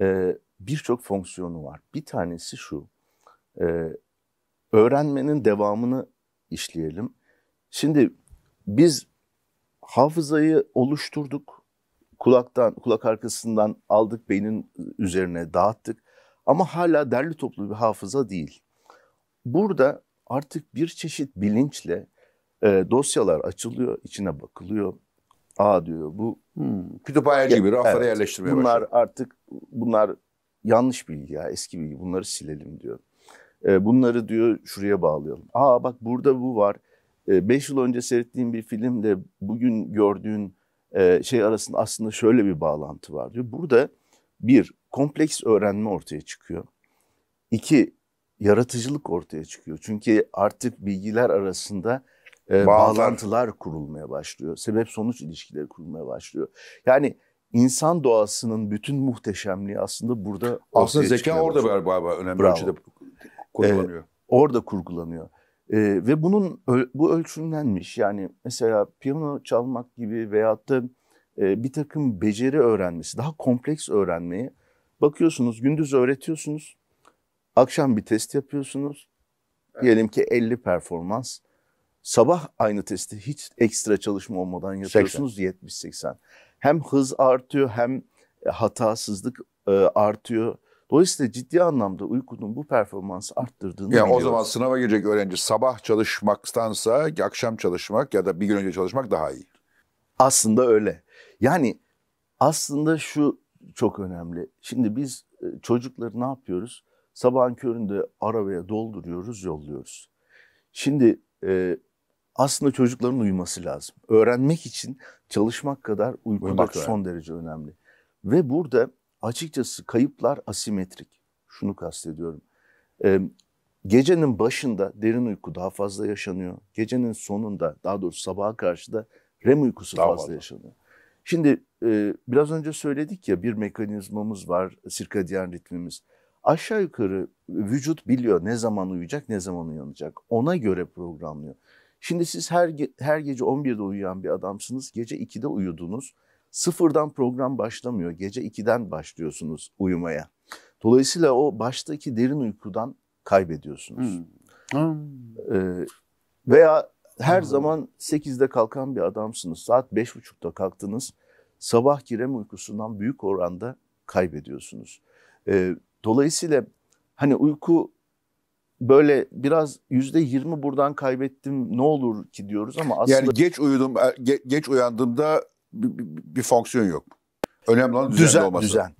e, birçok fonksiyonu var. Bir tanesi şu, e, öğrenmenin devamını işleyelim. Şimdi biz hafızayı oluşturduk, kulaktan, kulak arkasından aldık, beynin üzerine dağıttık. Ama hala derli toplu bir hafıza değil. Burada artık bir çeşit bilinçle e, dosyalar açılıyor, içine bakılıyor. A diyor bu hmm. kütüphane gibi raflara evet, yerleştirmeye Bunlar başladı. artık bunlar yanlış bilgi ya eski bilgi bunları silelim diyor. E, bunları diyor şuraya bağlayalım. Aa bak burada bu var. 5 ee, yıl önce seyrettiğim bir filmle bugün gördüğün e, şey arasında aslında şöyle bir bağlantı var diyor. Burada bir, kompleks öğrenme ortaya çıkıyor. İki, yaratıcılık ortaya çıkıyor. Çünkü artık bilgiler arasında e, Bağlar. bağlantılar kurulmaya başlıyor. Sebep sonuç ilişkileri kurulmaya başlıyor. Yani insan doğasının bütün muhteşemliği aslında burada Aslında zeka orada galiba önemli Bravo. ölçüde kurgulanıyor. Ee, orada kurgulanıyor. Ee, ve bunun bu ölçümlenmiş yani mesela piyano çalmak gibi veyahut da e, bir takım beceri öğrenmesi, daha kompleks öğrenmeyi bakıyorsunuz gündüz öğretiyorsunuz, akşam bir test yapıyorsunuz. Evet. Diyelim ki 50 performans. Sabah aynı testi hiç ekstra çalışma olmadan yapıyorsunuz 70-80. Hem hız artıyor hem e, hatasızlık e, artıyor. Dolayısıyla ciddi anlamda uykunun bu performansı arttırdığını yani biliyoruz. O zaman sınava girecek öğrenci sabah çalışmaktansa akşam çalışmak ya da bir gün önce çalışmak daha iyi. Aslında öyle. Yani aslında şu çok önemli. Şimdi biz e, çocukları ne yapıyoruz? Sabahın köründe arabaya dolduruyoruz, yolluyoruz. Şimdi e, aslında çocukların uyuması lazım. Öğrenmek için çalışmak kadar uykumak son derece önemli. Ve burada açıkçası kayıplar asimetrik. Şunu kastediyorum. Ee, gecenin başında derin uyku daha fazla yaşanıyor. Gecenin sonunda daha doğrusu sabaha karşı da REM uykusu daha fazla, fazla yaşanıyor. Şimdi e, biraz önce söyledik ya bir mekanizmamız var, sirkadiyen ritmimiz. Aşağı yukarı vücut biliyor ne zaman uyuyacak, ne zaman uyanacak. Ona göre programlıyor. Şimdi siz her ge her gece 11'de uyuyan bir adamsınız. Gece 2'de uyudunuz. Sıfırdan program başlamıyor. Gece 2'den başlıyorsunuz uyumaya. Dolayısıyla o baştaki derin uykudan kaybediyorsunuz. Hmm. hmm. Ee, veya her hmm. zaman 8'de kalkan bir adamsınız. Saat 5.30'da kalktınız. Sabah girem uykusundan büyük oranda kaybediyorsunuz. Ee, dolayısıyla hani uyku böyle biraz yüzde yirmi buradan kaybettim ne olur ki diyoruz ama aslında... Yani geç uyudum, er, ge, geç uyandığımda bir, bir, bir fonksiyon yok. Önemli olan düzenli düzen, olması. Düzen,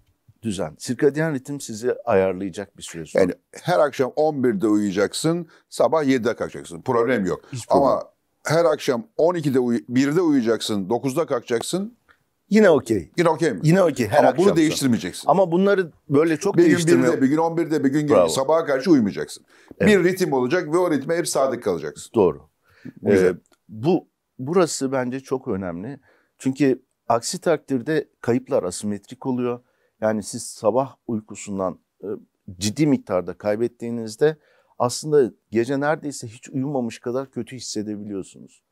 düzen. Sirkadiyen ritim sizi ayarlayacak bir süre sonra. Yani her akşam 11'de uyuyacaksın, sabah 7'de kalkacaksın. Problem yok. problem. Ama her akşam 12'de, uy- 1'de uyuyacaksın, 9'da kalkacaksın. Yine okey. Yine okey mi? Yine okey. Her Ama akşam bunu değiştirmeyeceksin. Ama bunları böyle çok bir değiştirme... Gün birde, bir gün 11'de, bir gün gibi sabaha karşı uyumayacaksın. Evet. Bir ritim olacak ve o ritme hep sadık kalacaksın. Doğru. Güzel. Ee, bu burası bence çok önemli. Çünkü aksi takdirde kayıplar asimetrik oluyor. Yani siz sabah uykusundan e, ciddi miktarda kaybettiğinizde aslında gece neredeyse hiç uyumamış kadar kötü hissedebiliyorsunuz.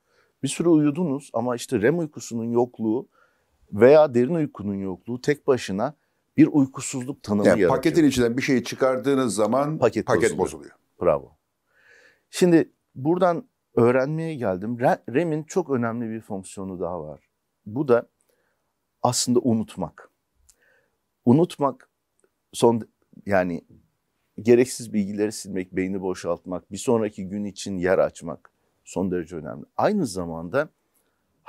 Bir süre uyudunuz ama işte REM uykusunun yokluğu veya derin uykunun yokluğu tek başına bir uykusuzluk tanımı yani yaratıyor. Paketin içinden bir şeyi çıkardığınız zaman paket, paket bozuluyor. bozuluyor. Bravo. Şimdi buradan öğrenmeye geldim. REM'in çok önemli bir fonksiyonu daha var. Bu da aslında unutmak. Unutmak son yani gereksiz bilgileri silmek, beyni boşaltmak, bir sonraki gün için yer açmak son derece önemli. Aynı zamanda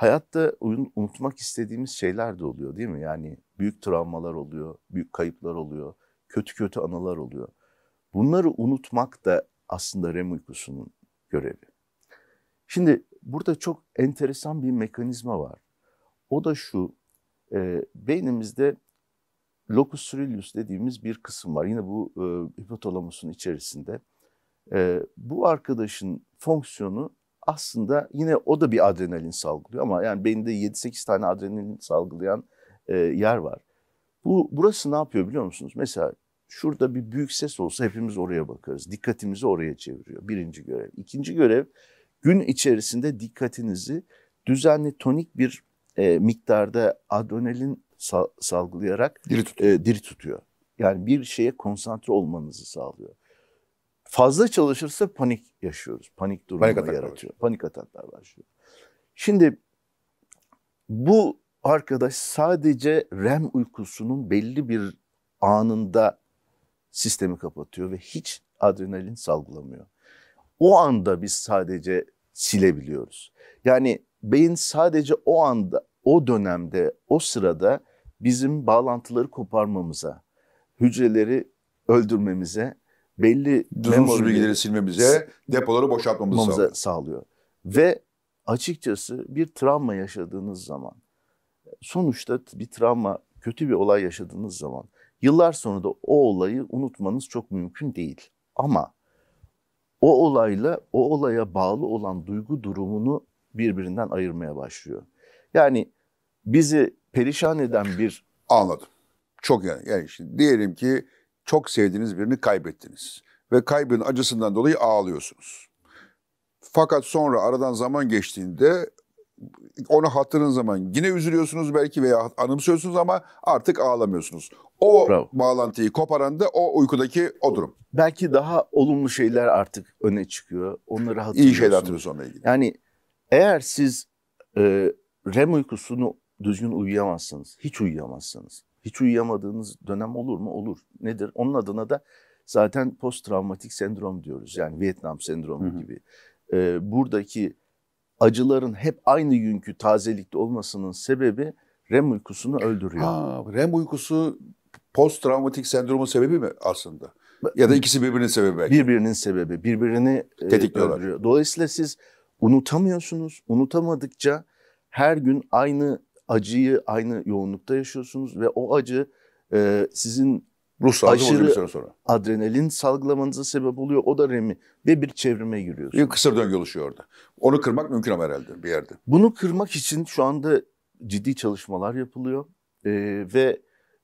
Hayatta unutmak istediğimiz şeyler de oluyor değil mi? Yani büyük travmalar oluyor, büyük kayıplar oluyor, kötü kötü anılar oluyor. Bunları unutmak da aslında REM uykusunun görevi. Şimdi burada çok enteresan bir mekanizma var. O da şu, e, beynimizde locus coeruleus dediğimiz bir kısım var. Yine bu e, hipotalamusun içerisinde. E, bu arkadaşın fonksiyonu aslında yine o da bir adrenalin salgılıyor ama yani beyinde 7-8 tane adrenalin salgılayan e, yer var. Bu burası ne yapıyor biliyor musunuz? Mesela şurada bir büyük ses olsa hepimiz oraya bakarız. Dikkatimizi oraya çeviriyor. Birinci görev. İkinci görev gün içerisinde dikkatinizi düzenli tonik bir e, miktarda adrenalin sal- salgılayarak diri tutuyor. E, diri tutuyor. Yani bir şeye konsantre olmanızı sağlıyor. Fazla çalışırsa panik yaşıyoruz. Panik durumu panik yaratıyor. Başlıyor. Panik ataklar başlıyor. Şimdi bu arkadaş sadece REM uykusunun belli bir anında sistemi kapatıyor ve hiç adrenalin salgılamıyor. O anda biz sadece silebiliyoruz. Yani beyin sadece o anda, o dönemde, o sırada bizim bağlantıları koparmamıza, hücreleri öldürmemize belli lüzumsuz bilgileri silmemize, depoları boşaltmamızı sağlıyor. sağlıyor. Ve açıkçası bir travma yaşadığınız zaman, sonuçta bir travma, kötü bir olay yaşadığınız zaman yıllar sonra da o olayı unutmanız çok mümkün değil. Ama o olayla o olaya bağlı olan duygu durumunu birbirinden ayırmaya başlıyor. Yani bizi perişan eden bir... Anladım. Çok yani, yani şimdi diyelim ki çok sevdiğiniz birini kaybettiniz ve kaybın acısından dolayı ağlıyorsunuz. Fakat sonra aradan zaman geçtiğinde onu hatırladığınız zaman yine üzülüyorsunuz belki veya anımsıyorsunuz ama artık ağlamıyorsunuz. O Bravo. bağlantıyı koparan da o uykudaki o durum. Belki daha olumlu şeyler artık öne çıkıyor. Onları hatırlıyorsunuz. İyi şeyler hatırlıyorsunuz onunla ilgili. Yani eğer siz e, REM uykusunu düzgün uyuyamazsanız, hiç uyuyamazsanız hiç uyuyamadığınız dönem olur mu? Olur. Nedir? Onun adına da zaten post travmatik sendrom diyoruz. Yani Vietnam sendromu Hı-hı. gibi. Ee, buradaki acıların hep aynı günkü tazelikte olmasının sebebi REM uykusunu öldürüyor. Ha, REM uykusu post travmatik sendromun sebebi mi aslında? Ya da ikisi birbirinin sebebi belki. Birbirinin sebebi. Birbirini e, tetikliyorlar. Dolayısıyla siz unutamıyorsunuz. Unutamadıkça her gün aynı acıyı aynı yoğunlukta yaşıyorsunuz ve o acı e, sizin Ruh aşırı bir sene sonra. adrenalin salgılamanıza sebep oluyor. O da REM'i ve bir çevrime giriyorsun. Bir kısır döngü oluşuyor orada. Onu kırmak mümkün ama herhalde bir yerde. Bunu kırmak için şu anda ciddi çalışmalar yapılıyor. Ee, ve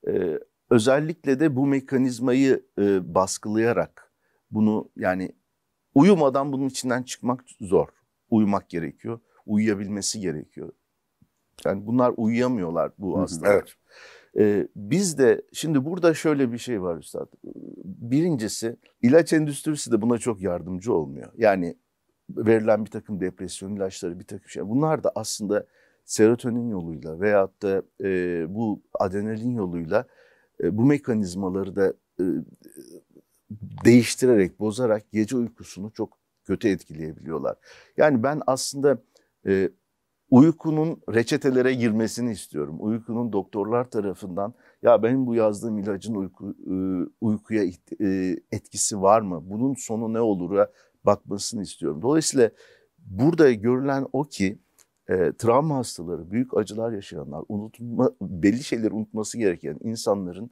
e, özellikle de bu mekanizmayı e, baskılayarak bunu yani uyumadan bunun içinden çıkmak zor. Uyumak gerekiyor. Uyuyabilmesi gerekiyor. Yani bunlar uyuyamıyorlar bu hastalar. Evet. Ee, biz de şimdi burada şöyle bir şey var üstad. Birincisi ilaç endüstrisi de buna çok yardımcı olmuyor. Yani verilen bir takım depresyon ilaçları bir takım şey. Bunlar da aslında serotonin yoluyla veyahut da e, bu adrenalin yoluyla e, bu mekanizmaları da e, değiştirerek, bozarak gece uykusunu çok kötü etkileyebiliyorlar. Yani ben aslında e, uykunun reçetelere girmesini istiyorum. Uykunun doktorlar tarafından ya benim bu yazdığım ilacın uyku, ıı, uykuya ıı, etkisi var mı? Bunun sonu ne olur'a e bakmasını istiyorum. Dolayısıyla burada görülen o ki e, travma hastaları, büyük acılar yaşayanlar, unutma, belli şeyleri unutması gereken insanların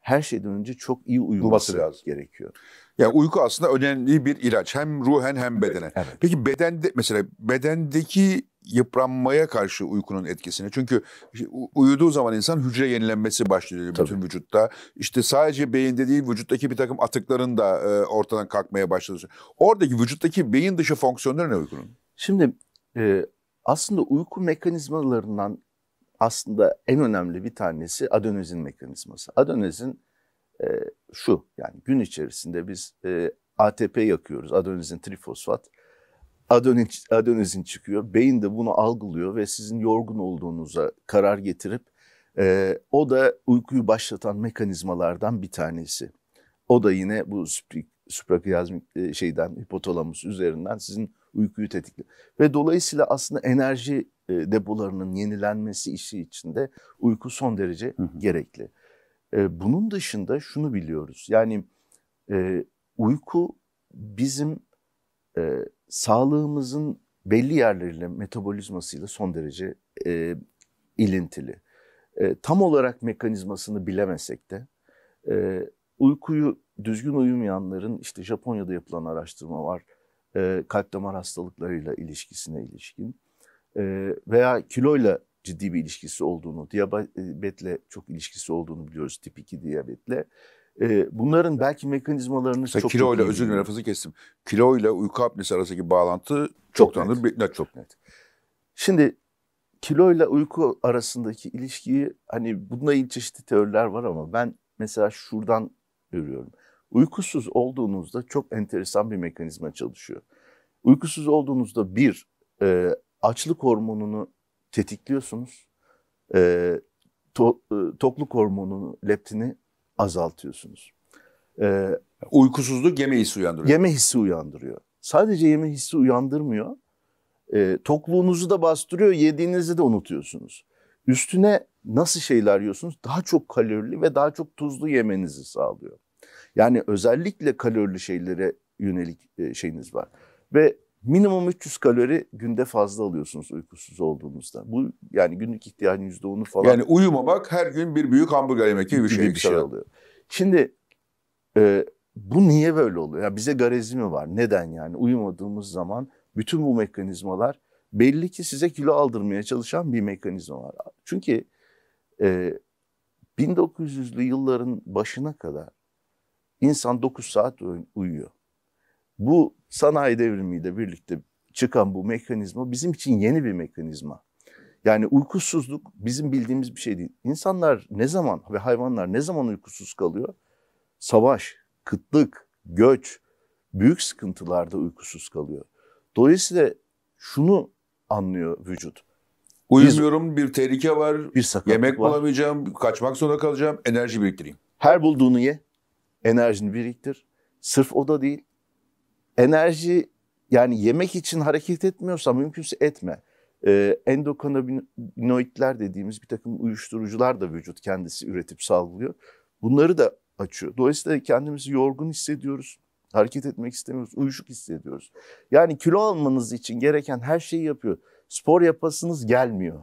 her şeyden önce çok iyi uyuması lazım. gerekiyor. Yani uyku aslında önemli bir ilaç. Hem ruhen hem bedene. Evet, evet. Peki bedende mesela bedendeki yıpranmaya karşı uykunun etkisini. Çünkü uyuduğu zaman insan hücre yenilenmesi başlıyor Tabii. bütün vücutta. İşte sadece beyinde değil vücuttaki bir takım atıkların da e, ortadan kalkmaya başlıyor. Oradaki vücuttaki beyin dışı fonksiyonları ne uykunun? Şimdi e, aslında uyku mekanizmalarından aslında en önemli bir tanesi adenozin mekanizması. Adenozin e, şu yani gün içerisinde biz e, ATP yakıyoruz. Adenozin trifosfat adenozin çıkıyor. Beyin de bunu algılıyor ve sizin yorgun olduğunuza karar getirip e, o da uykuyu başlatan mekanizmalardan bir tanesi. O da yine bu suprakiazmik e, şeyden hipotalamus üzerinden sizin uykuyu tetikliyor. Ve dolayısıyla aslında enerji e, depolarının yenilenmesi işi içinde uyku son derece hı hı. gerekli. E, bunun dışında şunu biliyoruz. Yani uyku bizim sağlığımızın belli yerleriyle, metabolizmasıyla son derece e, ilintili. E, tam olarak mekanizmasını bilemesek de e, uykuyu düzgün uyumayanların işte Japonya'da yapılan araştırma var. E, kalp damar hastalıklarıyla ilişkisine ilişkin e, veya kiloyla ciddi bir ilişkisi olduğunu, diyabetle e, çok ilişkisi olduğunu biliyoruz tip 2 diyabetle. E, bunların belki mekanizmalarını çok kilo ile özür dilerim lafınızı kestim. Kilo ile uyku apnesi arasındaki bağlantı çok tanıdır, net. net çok net. Şimdi kilo ile uyku arasındaki ilişkiyi hani bununla ilgili çeşitli teoriler var ama ben mesela şuradan görüyorum. Uykusuz olduğunuzda çok enteresan bir mekanizma çalışıyor. Uykusuz olduğunuzda bir e, açlık hormonunu tetikliyorsunuz. E, to, e, tokluk hormonunu, leptini azaltıyorsunuz. Ee, Uykusuzluk yeme hissi uyandırıyor. Yeme hissi uyandırıyor. Sadece yeme hissi uyandırmıyor. E, tokluğunuzu da bastırıyor, yediğinizi de unutuyorsunuz. Üstüne nasıl şeyler yiyorsunuz? Daha çok kalorili ve daha çok tuzlu yemenizi sağlıyor. Yani özellikle kalorili şeylere yönelik e, şeyiniz var. Ve minimum 300 kalori günde fazla alıyorsunuz uykusuz olduğunuzda. Bu yani günlük ihtiyacın %10'u falan. Yani uyumamak her gün bir büyük hamburger yemek gibi bir şey. Bir şey, şey oluyor. Şimdi e, bu niye böyle oluyor? Ya yani bize garezi mi var? Neden yani? Uyumadığımız zaman bütün bu mekanizmalar belli ki size kilo aldırmaya çalışan bir mekanizma var. Çünkü e, 1900'lü yılların başına kadar insan 9 saat uyuyor bu sanayi devrimiyle birlikte çıkan bu mekanizma bizim için yeni bir mekanizma. Yani uykusuzluk bizim bildiğimiz bir şey değil. İnsanlar ne zaman ve hayvanlar ne zaman uykusuz kalıyor? Savaş, kıtlık, göç, büyük sıkıntılarda uykusuz kalıyor. Dolayısıyla şunu anlıyor vücut. Uyumuyorum, bir tehlike var, bir yemek var. bulamayacağım, kaçmak zorunda kalacağım, enerji biriktireyim. Her bulduğunu ye, enerjini biriktir. Sırf o da değil, enerji yani yemek için hareket etmiyorsa mümkünse etme. Ee, endokannabinoidler dediğimiz bir takım uyuşturucular da vücut kendisi üretip salgılıyor. Bunları da açıyor. Dolayısıyla kendimizi yorgun hissediyoruz. Hareket etmek istemiyoruz. Uyuşuk hissediyoruz. Yani kilo almanız için gereken her şeyi yapıyor. Spor yapasınız gelmiyor.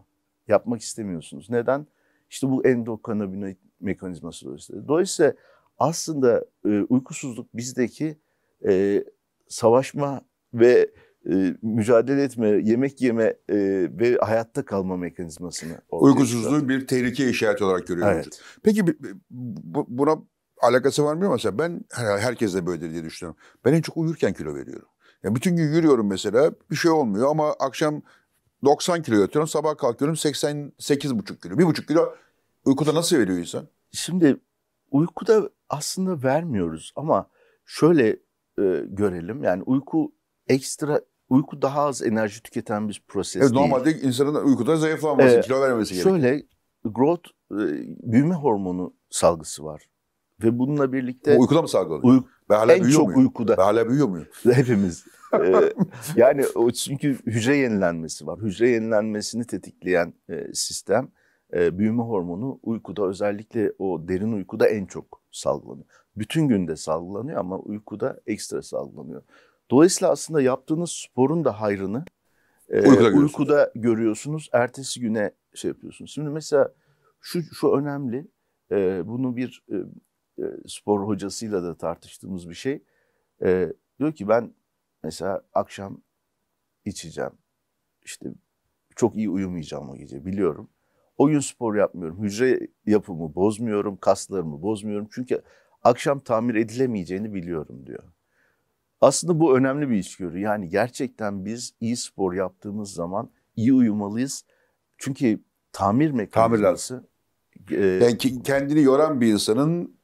Yapmak istemiyorsunuz. Neden? İşte bu endokannabinoid mekanizması dolayısıyla. Dolayısıyla aslında e, uykusuzluk bizdeki e, savaşma ve e, mücadele etme, yemek yeme e, ve hayatta kalma mekanizmasını Uykusuzluğu bir tehlike işareti olarak görüyoruz. Evet. Peki buna alakası var mı mesela? Ben herkes de böyledir diye düşünüyorum. Ben en çok uyurken kilo veriyorum. Yani bütün gün yürüyorum mesela bir şey olmuyor ama akşam 90 kilo yatıyorum sabah kalkıyorum 88,5 kilo. 1,5 kilo uykuda nasıl veriyor insan? Şimdi uykuda aslında vermiyoruz ama şöyle e, görelim. Yani uyku ekstra uyku daha az enerji tüketen bir proses evet, değil. Normalde insanın uykuda zayıflanması, ee, kilo vermemesi gerekiyor. Şöyle growth e, büyüme hormonu salgısı var. Ve bununla birlikte... O uykuda mı salgılanıyor? Uy- ben hala en çok muyum? uykuda. Ben hala büyüyor muyum? Hepimiz. ee, yani çünkü hücre yenilenmesi var. Hücre yenilenmesini tetikleyen e, sistem, e, büyüme hormonu uykuda özellikle o derin uykuda en çok salgılanıyor bütün günde salgılanıyor ama uykuda ekstra salgılanıyor. Dolayısıyla aslında yaptığınız sporun da hayrını e, uykuda, görüyorsunuz. uykuda görüyorsunuz. Ertesi güne şey yapıyorsunuz. Şimdi mesela şu şu önemli. E, bunu bir e, e spor hocasıyla da tartıştığımız bir şey. E, diyor ki ben mesela akşam içeceğim. İşte çok iyi uyumayacağım o gece biliyorum. O gün spor yapmıyorum. Hücre yapımı bozmuyorum, kaslarımı bozmuyorum. Çünkü akşam tamir edilemeyeceğini biliyorum diyor. Aslında bu önemli bir içgörü. Yani gerçekten biz iyi spor yaptığımız zaman iyi uyumalıyız. Çünkü tamir mekanizması... Tamir lazım. E, yani kendini yoran bir insanın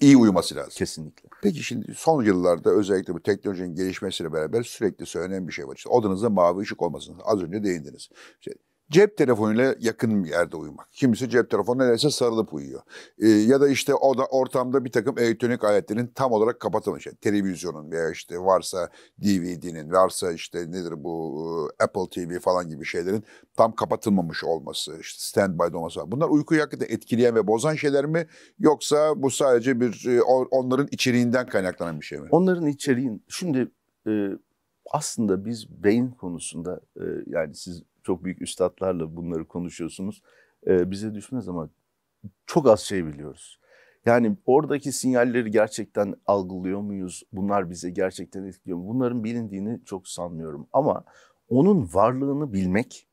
iyi uyuması lazım. Kesinlikle. Peki şimdi son yıllarda özellikle bu teknolojinin gelişmesiyle beraber sürekli söylenen bir şey var. İşte odanızda mavi ışık olmasın. Az önce değindiniz. İşte Cep telefonuyla yakın bir yerde uyumak. Kimisi cep telefonu neredeyse sarılıp uyuyor. Ee, ya da işte o da ortamda bir takım elektronik aletlerin tam olarak kapatılmış. Yani televizyonun veya işte varsa DVD'nin, varsa işte nedir bu e, Apple TV falan gibi şeylerin tam kapatılmamış olması, işte standby'de olması. Var. Bunlar uykuyu hakikaten etkileyen ve bozan şeyler mi? Yoksa bu sadece bir e, onların içeriğinden kaynaklanan bir şey mi? Onların içeriğin, şimdi e, aslında biz beyin konusunda e, yani siz çok büyük üstadlarla bunları konuşuyorsunuz. E, bize düşmez ama çok az şey biliyoruz. Yani oradaki sinyalleri gerçekten algılıyor muyuz? Bunlar bize gerçekten etkiliyor mu? Bunların bilindiğini çok sanmıyorum. Ama onun varlığını bilmek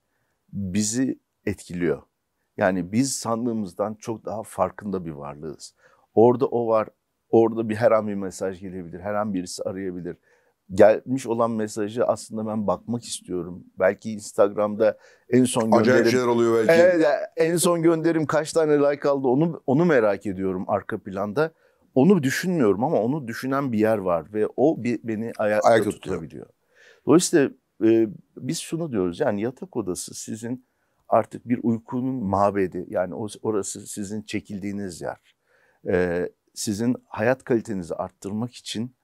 bizi etkiliyor. Yani biz sandığımızdan çok daha farkında bir varlığız. Orada o var, orada bir her an bir mesaj gelebilir, her an birisi arayabilir gelmiş olan mesajı aslında ben bakmak istiyorum. Belki Instagram'da en son gönderim... Acayip şeyler oluyor belki. Evet, en son gönderim kaç tane like aldı onu, onu merak ediyorum arka planda. Onu düşünmüyorum ama onu düşünen bir yer var ve o beni ayakta, ayakta tutabiliyor. Dolayısıyla e, biz şunu diyoruz yani yatak odası sizin artık bir uykunun mabedi yani orası sizin çekildiğiniz yer. E, sizin hayat kalitenizi arttırmak için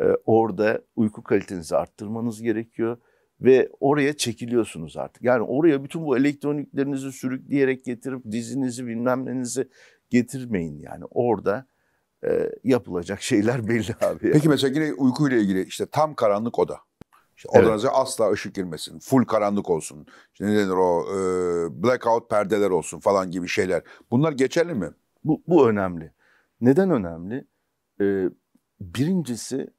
ee, orada uyku kalitenizi arttırmanız gerekiyor ve oraya çekiliyorsunuz artık. Yani oraya bütün bu elektroniklerinizi sürükleyerek getirip dizinizi bilmem nenizi getirmeyin yani orada e, yapılacak şeyler belli abi. Peki mesela yine uykuyla ilgili işte tam karanlık oda. İşte evet. asla ışık girmesin. Full karanlık olsun. İşte ne denir o e, blackout perdeler olsun falan gibi şeyler. Bunlar geçerli mi? Bu, bu önemli. Neden önemli? Ee, birincisi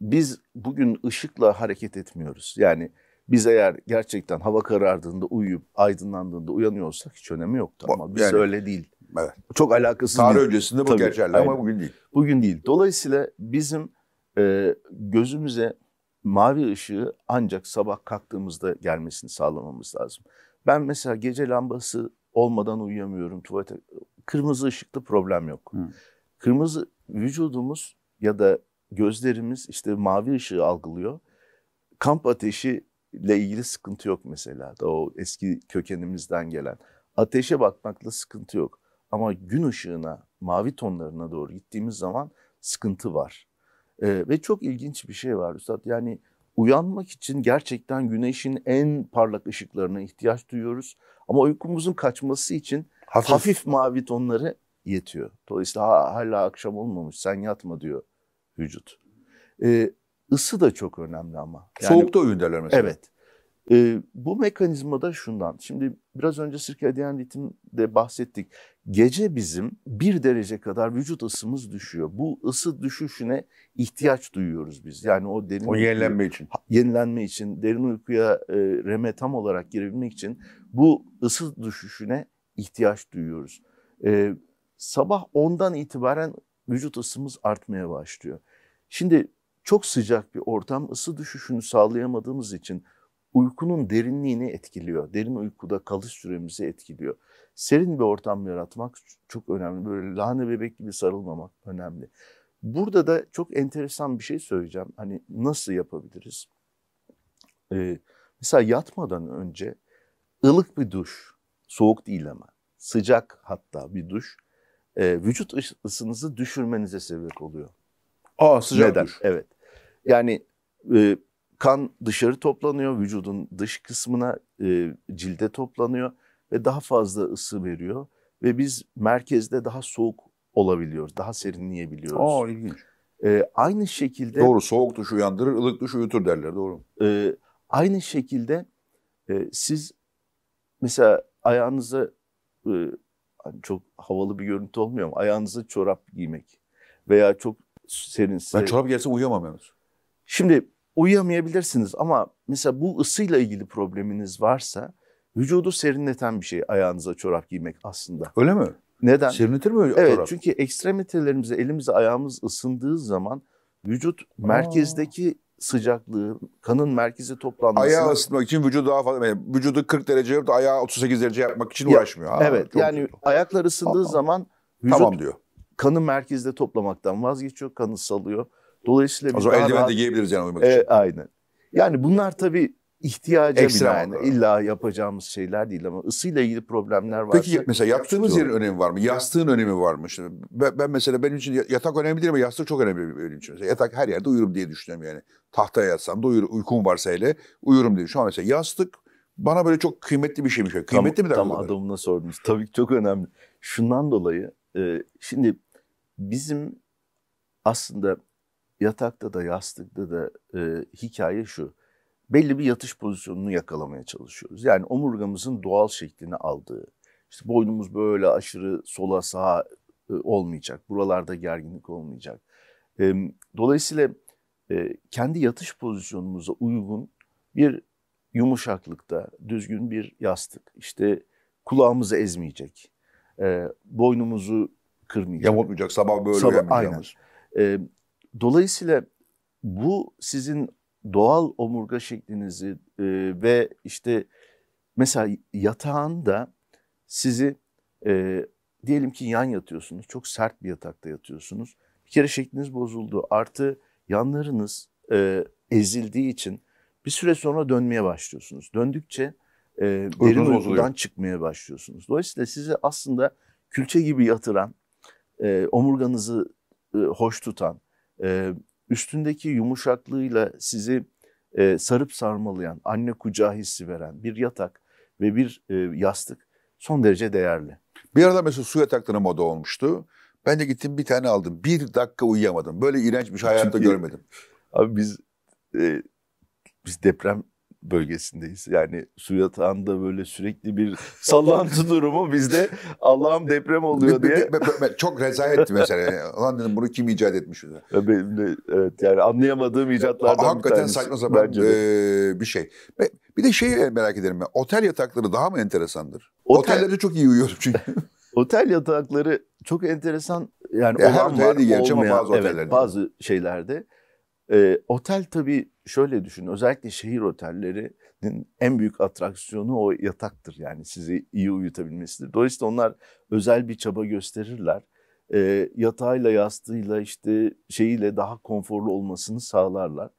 biz bugün ışıkla hareket etmiyoruz. Yani biz eğer gerçekten hava karardığında uyuyup aydınlandığında uyanıyorsak hiç önemi yoktu ama biz yani, öyle değil. Evet. Çok alakasız. Tarih değil. öncesinde bu Tabii, geçerli ama bugün değil. Bugün değil. Dolayısıyla bizim e, gözümüze mavi ışığı ancak sabah kalktığımızda gelmesini sağlamamız lazım. Ben mesela gece lambası olmadan uyuyamıyorum tuvalete. Kırmızı ışıkta problem yok. Hı. Kırmızı vücudumuz ya da gözlerimiz işte mavi ışığı algılıyor. Kamp ateşi ile ilgili sıkıntı yok mesela. Da o eski kökenimizden gelen. Ateşe bakmakla sıkıntı yok. Ama gün ışığına, mavi tonlarına doğru gittiğimiz zaman sıkıntı var. Ee, ve çok ilginç bir şey var Üstad. Yani uyanmak için gerçekten güneşin en parlak ışıklarına ihtiyaç duyuyoruz. Ama uykumuzun kaçması için hafif, hafif mavi tonları yetiyor. Dolayısıyla hala akşam olmamış sen yatma diyor vücut. E, ısı da çok önemli ama. Yani, Soğukta öğünderler mesela. Evet. E, bu mekanizma da şundan. Şimdi biraz önce sirkadiyen ritimde bahsettik. Gece bizim bir derece kadar vücut ısımız düşüyor. Bu ısı düşüşüne ihtiyaç duyuyoruz biz. Yani o derin... O uykuyu, yenilenme için. Yenilenme için, derin uykuya e, reme tam olarak girebilmek için bu ısı düşüşüne ihtiyaç duyuyoruz. E, sabah 10'dan itibaren vücut ısımız artmaya başlıyor. Şimdi çok sıcak bir ortam ısı düşüşünü sağlayamadığımız için uykunun derinliğini etkiliyor. Derin uykuda kalış süremizi etkiliyor. Serin bir ortam yaratmak çok önemli. Böyle lahane bebek gibi sarılmamak önemli. Burada da çok enteresan bir şey söyleyeceğim. Hani nasıl yapabiliriz? Ee, mesela yatmadan önce ılık bir duş, soğuk değil ama sıcak hatta bir duş e, vücut ısınızı düşürmenize sebep oluyor. Aa sıcak Neden? duş. Evet. Yani e, kan dışarı toplanıyor vücudun dış kısmına e, cilde toplanıyor ve daha fazla ısı veriyor ve biz merkezde daha soğuk olabiliyoruz, daha serinleyebiliyoruz. Aa ilginç. E, aynı şekilde Doğru, soğuk duş uyandırır, ılık duş uyutur derler, doğru. E, aynı şekilde e, siz mesela ayağınıza e, hani çok havalı bir görüntü olmuyor mu? Ayağınıza çorap giymek veya çok serin. Ben çorap gelse uyuyamam henüz. Şimdi uyuyamayabilirsiniz ama mesela bu ısıyla ilgili probleminiz varsa vücudu serinleten bir şey ayağınıza çorap giymek aslında. Öyle mi? Neden? Serinletir mi evet, çorap? Evet çünkü ekstremitelerimizi, elimizi, ayağımız ısındığı zaman vücut Aa. merkezdeki sıcaklığı, kanın merkeze toplanması. Ayağı ısıtmak için vücudu daha fazla, yani vücudu 40 derece yapıp ayağı 38 derece yapmak için ya, uğraşmıyor. Ha, evet yani ayaklar ısındığı Aa, zaman vücut tamam diyor kanı merkezde toplamaktan vazgeçiyor, kanı salıyor. Dolayısıyla... O zaman eldiven rahat... de giyebiliriz yani uyumak e, için. aynen. Yani bunlar tabii ihtiyaca Ekstra binaen yani. illa yapacağımız şeyler değil ama ısıyla ilgili problemler var. Peki mesela yattığımız yerin önemi var mı? Yastığın önemi var mı? İşte ben, ben mesela benim için yatak önemli değil ama yastık çok önemli benim için. Mesela yatak her yerde uyurum diye düşünüyorum yani. Tahtaya yatsam da uyurum, uykum varsa hele uyurum diye. Şu an mesela yastık bana böyle çok kıymetli bir şeymiş. Kıymetli tam, mi? Tam adamına sordunuz. Tabii ki çok önemli. Şundan dolayı e, şimdi Bizim aslında yatakta da yastıkta da e, hikaye şu. Belli bir yatış pozisyonunu yakalamaya çalışıyoruz. Yani omurgamızın doğal şeklini aldığı. İşte boynumuz böyle aşırı sola sağa e, olmayacak. Buralarda gerginlik olmayacak. E, dolayısıyla e, kendi yatış pozisyonumuza uygun bir yumuşaklıkta düzgün bir yastık. İşte kulağımızı ezmeyecek. E, boynumuzu kırmayacak. Yamultmayacak. Sabah böyle Sabah, uyanmayacağımız. Aynen. E, dolayısıyla bu sizin doğal omurga şeklinizi e, ve işte mesela yatağında sizi e, diyelim ki yan yatıyorsunuz. Çok sert bir yatakta yatıyorsunuz. Bir kere şekliniz bozuldu. Artı yanlarınız e, ezildiği için bir süre sonra dönmeye başlıyorsunuz. Döndükçe e, derin uykudan çıkmaya başlıyorsunuz. Dolayısıyla sizi aslında külçe gibi yatıran e, omurganızı e, hoş tutan, e, üstündeki yumuşaklığıyla sizi e, sarıp sarmalayan, anne kucağı hissi veren bir yatak ve bir e, yastık son derece değerli. Bir arada mesela su yatakları moda olmuştu. Ben de gittim bir tane aldım. Bir dakika uyuyamadım. Böyle iğrenç bir şey hayatta görmedim. Abi biz e, biz deprem bölgesindeyiz. Yani su yatağında böyle sürekli bir sallantı durumu bizde Allah'ım deprem oluyor diye. Çok rezalet mesela. Ulan dedim bunu kim icat etmiş? Benim evet yani anlayamadığım icatlardan ha, Hakikaten bir tanesi. saçma sapan bir şey. Bir de şey merak ederim Otel yatakları daha mı enteresandır? Otel... Otellerde çok iyi uyuyorum çünkü. otel yatakları çok enteresan. Yani ya e, olan var, olmayan, ama bazı, evet, otellerde. bazı şeylerde. E, otel tabii şöyle düşünün, özellikle şehir otellerinin en büyük atraksiyonu o yataktır. Yani sizi iyi uyutabilmesidir. Dolayısıyla onlar özel bir çaba gösterirler. E, yatağıyla yastığıyla işte şeyiyle daha konforlu olmasını sağlarlar.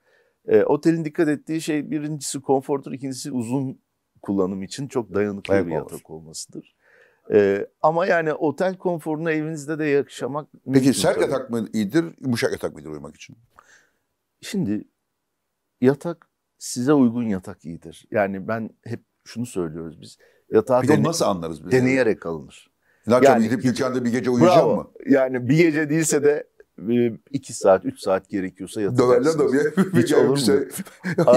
E, otelin dikkat ettiği şey birincisi konfordur, ikincisi uzun kullanım için çok dayanıklı Dayan bir olur. yatak olmasıdır. Ee, ama yani otel konforunu evinizde de yakışamak. Peki sert yatak mı iyidir, yumuşak yatak mıdır uyumak için? Şimdi yatak size uygun yatak iyidir. Yani ben hep şunu söylüyoruz biz. Yatağı bir de nasıl anlarız biz? Deneyerek yani? alınır. Ne yapacağım yani, gidip dükkanda bir gece uyuyacağım bravo. mı? Yani bir gece değilse de 2 saat, 3 saat gerekiyorsa yatacaksınız. Döverler de bir, Hiç olur bir şey.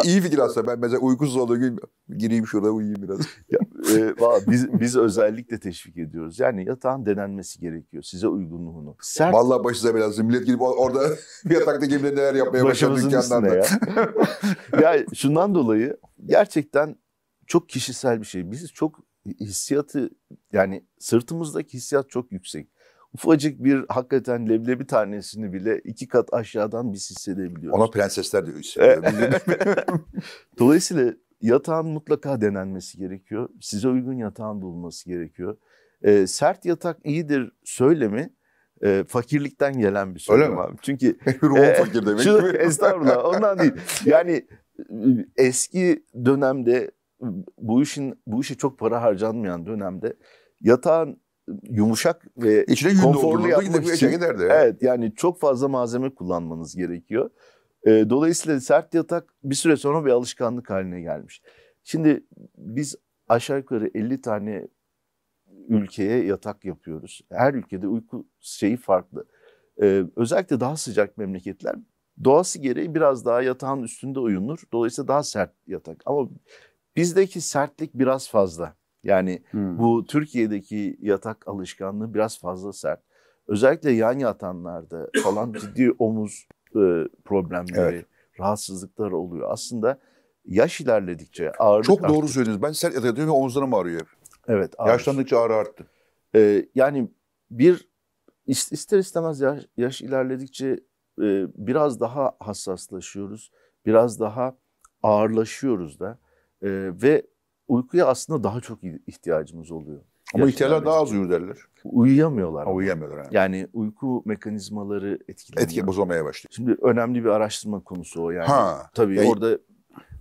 İyi fikir aslında. Ben mesela uykusuz olduğu gün gireyim şurada uyuyayım biraz. ya, e, vallahi biz, biz özellikle teşvik ediyoruz. Yani yatağın denenmesi gerekiyor. Size uygunluğunu. Sert... Vallahi başınıza belası. Millet gidip orada yatakta gemileri neler yapmaya başladı dükkanlarda. Ya. ya şundan dolayı gerçekten çok kişisel bir şey. Biz çok hissiyatı yani sırtımızdaki hissiyat çok yüksek ufacık bir hakikaten leblebi tanesini bile iki kat aşağıdan biz hissedebiliyoruz. Ona prensesler diyor. E- Dolayısıyla yatağın mutlaka denenmesi gerekiyor. Size uygun yatağın bulunması gerekiyor. E, sert yatak iyidir söylemi e, fakirlikten gelen bir söylem Öyle mi? abi. Çünkü ruhum e, fakir demek şu, mi? Estağfurullah ondan değil. Yani e, eski dönemde bu işin bu işe çok para harcanmayan dönemde yatağın yumuşak ve içine konforlu yapmak için. Giderdi. Evet yani çok fazla malzeme kullanmanız gerekiyor. E, dolayısıyla sert yatak bir süre sonra bir alışkanlık haline gelmiş. Şimdi biz aşağı yukarı 50 tane ülkeye yatak yapıyoruz. Her ülkede uyku şeyi farklı. Ee, özellikle daha sıcak memleketler doğası gereği biraz daha yatağın üstünde uyunur. Dolayısıyla daha sert yatak. Ama bizdeki sertlik biraz fazla. Yani hmm. bu Türkiye'deki yatak alışkanlığı biraz fazla sert. Özellikle yan yatanlarda falan ciddi omuz e, problemleri, evet. rahatsızlıklar oluyor. Aslında yaş ilerledikçe ağırlık Çok doğru arttı. söylediniz. Ben sert yatıyorum ve omuzlarım ağrıyor hep. Evet. Ağrı. Yaşlandıkça ağrı arttı. Ee, yani bir ister istemez yaş, yaş ilerledikçe e, biraz daha hassaslaşıyoruz. Biraz daha ağırlaşıyoruz da. E, ve uykuya aslında daha çok ihtiyacımız oluyor. Ama ihtiyarlar daha az uyur derler. Uyuyamıyorlar. Ha, uyuyamıyorlar. Yani. yani uyku mekanizmaları etkileniyor. Etki bozulmaya başlıyor. Şimdi önemli bir araştırma konusu o yani. Ha. Tabii yani... orada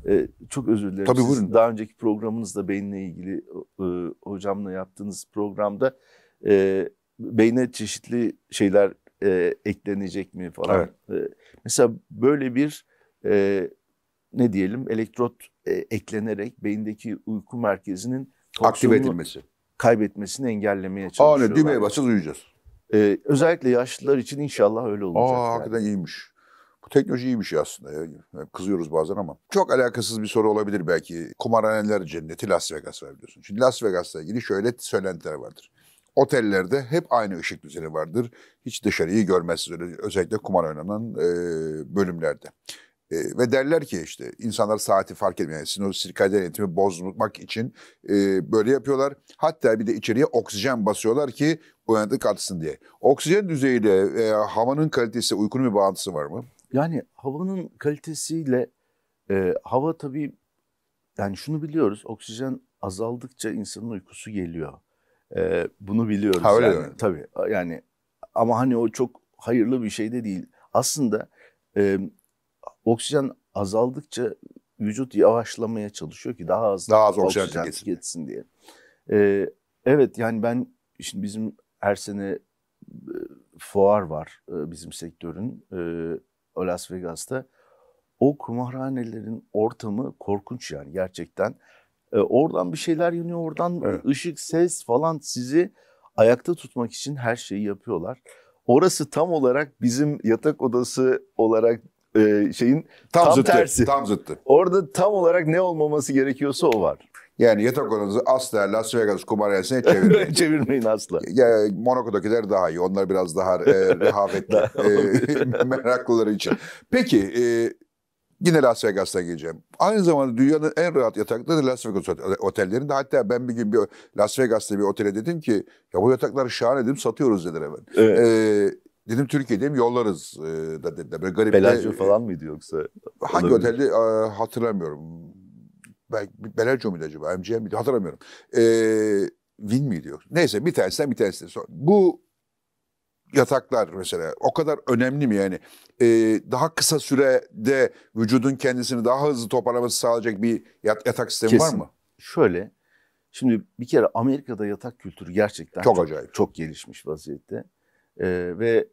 e, çok özür dilerim. Tabii buyurun. Daha önceki programınızda beyinle ilgili e, hocamla yaptığınız programda e, beyne çeşitli şeyler e, eklenecek mi falan. Evet. E, mesela böyle bir e, ne diyelim elektrot e, eklenerek beyindeki uyku merkezinin aktive edilmesi kaybetmesini engellemeye çalışıyorlar. ne, düğmeye basacağız uyuyacağız. Ee, özellikle yaşlılar için inşallah öyle olacak. Aa, yani. hakikaten iyiymiş. Bu teknoloji iyiymiş aslında. Yani kızıyoruz bazen ama. Çok alakasız bir soru olabilir belki. Kumarhaneler cenneti Las Vegas var biliyorsun. Şimdi Las Vegas'la ilgili şöyle söylentiler vardır. Otellerde hep aynı ışık düzeni vardır. Hiç dışarıyı görmezsiniz özellikle kumar oynanan e, bölümlerde. E, ve derler ki işte insanlar saati fark etmiyor. Yani sinir sirkadyen bozmak için e, böyle yapıyorlar. Hatta bir de içeriye oksijen basıyorlar ki uyanıklık artsın diye. Oksijen düzeyiyle veya havanın kalitesi uykunun bir bağlantısı var mı? Yani havanın kalitesiyle e, hava tabii yani şunu biliyoruz oksijen azaldıkça insanın uykusu geliyor. E, bunu biliyoruz. Ha, öyle yani, mi? Tabii yani ama hani o çok hayırlı bir şey de değil. Aslında e, oksijen azaldıkça vücut yavaşlamaya çalışıyor ki daha az, daha az oksijen, oksijen tüketsin, tüketsin diye. Ee, evet yani ben şimdi bizim her sene e, fuar var e, bizim sektörün e, Las Vegas'ta. O kumarhanelerin ortamı korkunç yani gerçekten. E, oradan bir şeyler yanıyor, oradan evet. ışık, ses falan sizi ayakta tutmak için her şeyi yapıyorlar. Orası tam olarak bizim yatak odası olarak e, şeyin tam, tam zıttı, tersi. Tam zıttı. Orada tam olarak ne olmaması gerekiyorsa o var. Yani yatak odanızı asla Las Vegas kumarhanesine çevirmeyin. çevirmeyin asla. Ya, Monaco'dakiler daha iyi. Onlar biraz daha e, rehavetli e, meraklıları için. Peki e, yine Las Vegas'ta geleceğim. Aynı zamanda dünyanın en rahat yatakları Las Vegas otellerinde. Hatta ben bir gün bir Las Vegas'ta bir otele dedim ki ya bu yataklar şahane dedim satıyoruz dediler hemen. Evet. E, Dedim Türkiye'de mi yollarız e, da dediler. Böyle garip Bellagio de, e, falan mıydı yoksa? Hangi olabilir. otelde e, hatırlamıyorum. Belki Bellagio muydu acaba? MGM miydi? Hatırlamıyorum. E, Win miydi yok? Neyse bir tanesinden bir tanesinden. Bu yataklar mesela o kadar önemli mi yani? E, daha kısa sürede vücudun kendisini daha hızlı toparlaması sağlayacak bir yat, yatak sistemi Kesin. var mı? Şöyle, şimdi bir kere Amerika'da yatak kültürü gerçekten çok, çok acayip. Çok gelişmiş vaziyette. E, ve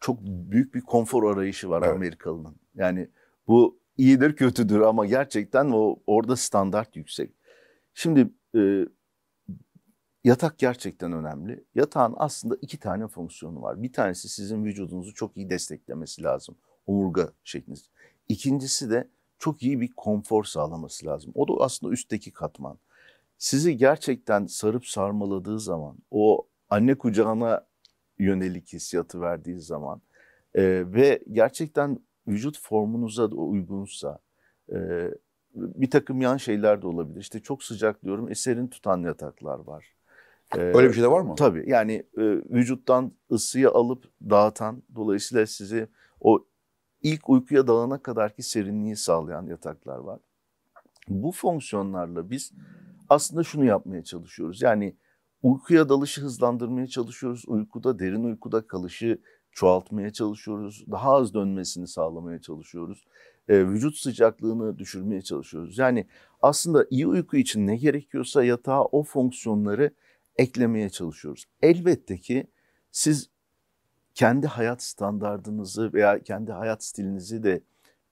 çok büyük bir konfor arayışı var evet. Amerikalı'nın. Yani bu iyidir kötüdür ama gerçekten o orada standart yüksek. Şimdi e, yatak gerçekten önemli. Yatağın aslında iki tane fonksiyonu var. Bir tanesi sizin vücudunuzu çok iyi desteklemesi lazım. Omurga şekliniz. İkincisi de çok iyi bir konfor sağlaması lazım. O da aslında üstteki katman. Sizi gerçekten sarıp sarmaladığı zaman o anne kucağına yönelik hissiyatı verdiği zaman e, ve gerçekten vücut formunuza da uygunsa e, bir takım yan şeyler de olabilir. İşte çok sıcak diyorum eserin tutan yataklar var. Ee, Öyle bir şey de var mı? Tabii yani e, vücuttan ısıyı alıp dağıtan dolayısıyla sizi o ilk uykuya dalana kadarki serinliği sağlayan yataklar var. Bu fonksiyonlarla biz aslında şunu yapmaya çalışıyoruz. Yani Uykuya dalışı hızlandırmaya çalışıyoruz. Uykuda, derin uykuda kalışı çoğaltmaya çalışıyoruz. Daha az dönmesini sağlamaya çalışıyoruz. E, vücut sıcaklığını düşürmeye çalışıyoruz. Yani aslında iyi uyku için ne gerekiyorsa yatağa o fonksiyonları eklemeye çalışıyoruz. Elbette ki siz kendi hayat standartınızı veya kendi hayat stilinizi de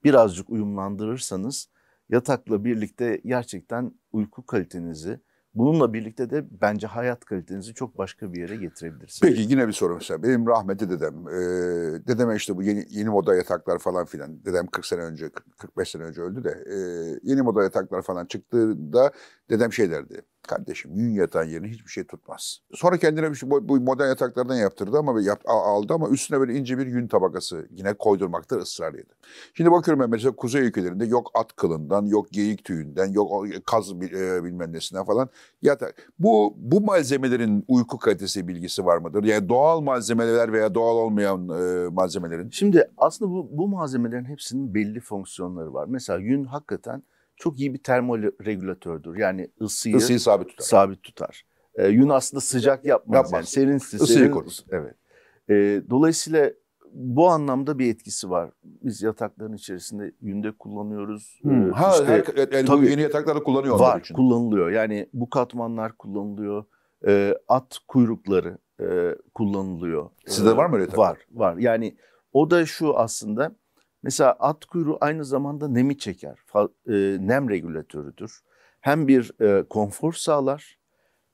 birazcık uyumlandırırsanız yatakla birlikte gerçekten uyku kalitenizi, Bununla birlikte de bence hayat kalitenizi çok başka bir yere getirebilirsiniz. Peki yine bir soru mesela. Benim rahmetli dedem, e, dedeme işte bu yeni, yeni moda yataklar falan filan. Dedem 40 sene önce, 45 sene önce öldü de. E, yeni moda yataklar falan çıktığında dedem şey derdi. Kardeşim yün yatan yerine hiçbir şey tutmaz. Sonra kendine bir şey, bu, modern yataklardan yaptırdı ama yap, aldı ama üstüne böyle ince bir yün tabakası yine koydurmakta ısrar yedi. Şimdi bakıyorum ben mesela kuzey ülkelerinde yok at kılından, yok geyik tüyünden, yok e, kaz e, bilmem nesinden falan yatak. Bu, bu malzemelerin uyku kalitesi bilgisi var mıdır? Yani doğal malzemeler veya doğal olmayan e, malzemelerin. Şimdi aslında bu, bu malzemelerin hepsinin belli fonksiyonları var. Mesela yün hakikaten çok iyi bir termoregülatördür. Yani ısıyı, ısıyı sabit tutar. Sabit tutar. Ee, yün aslında sıcak yapmaz. yapmaz. Yani serin serin. Isıyı korur. Evet. Ee, dolayısıyla bu anlamda bir etkisi var. Biz yatakların içerisinde yünde kullanıyoruz. Hmm. Ee, ha, işte, her, yani tabii, yeni yataklarda kullanıyor. Var, için. kullanılıyor. Yani bu katmanlar kullanılıyor. Ee, at kuyrukları e, kullanılıyor. Sizde ee, var mı öyle yatak? Var, var. Yani o da şu aslında Mesela at kuyruğu aynı zamanda nemi çeker. E, nem regülatörüdür. Hem bir e, konfor sağlar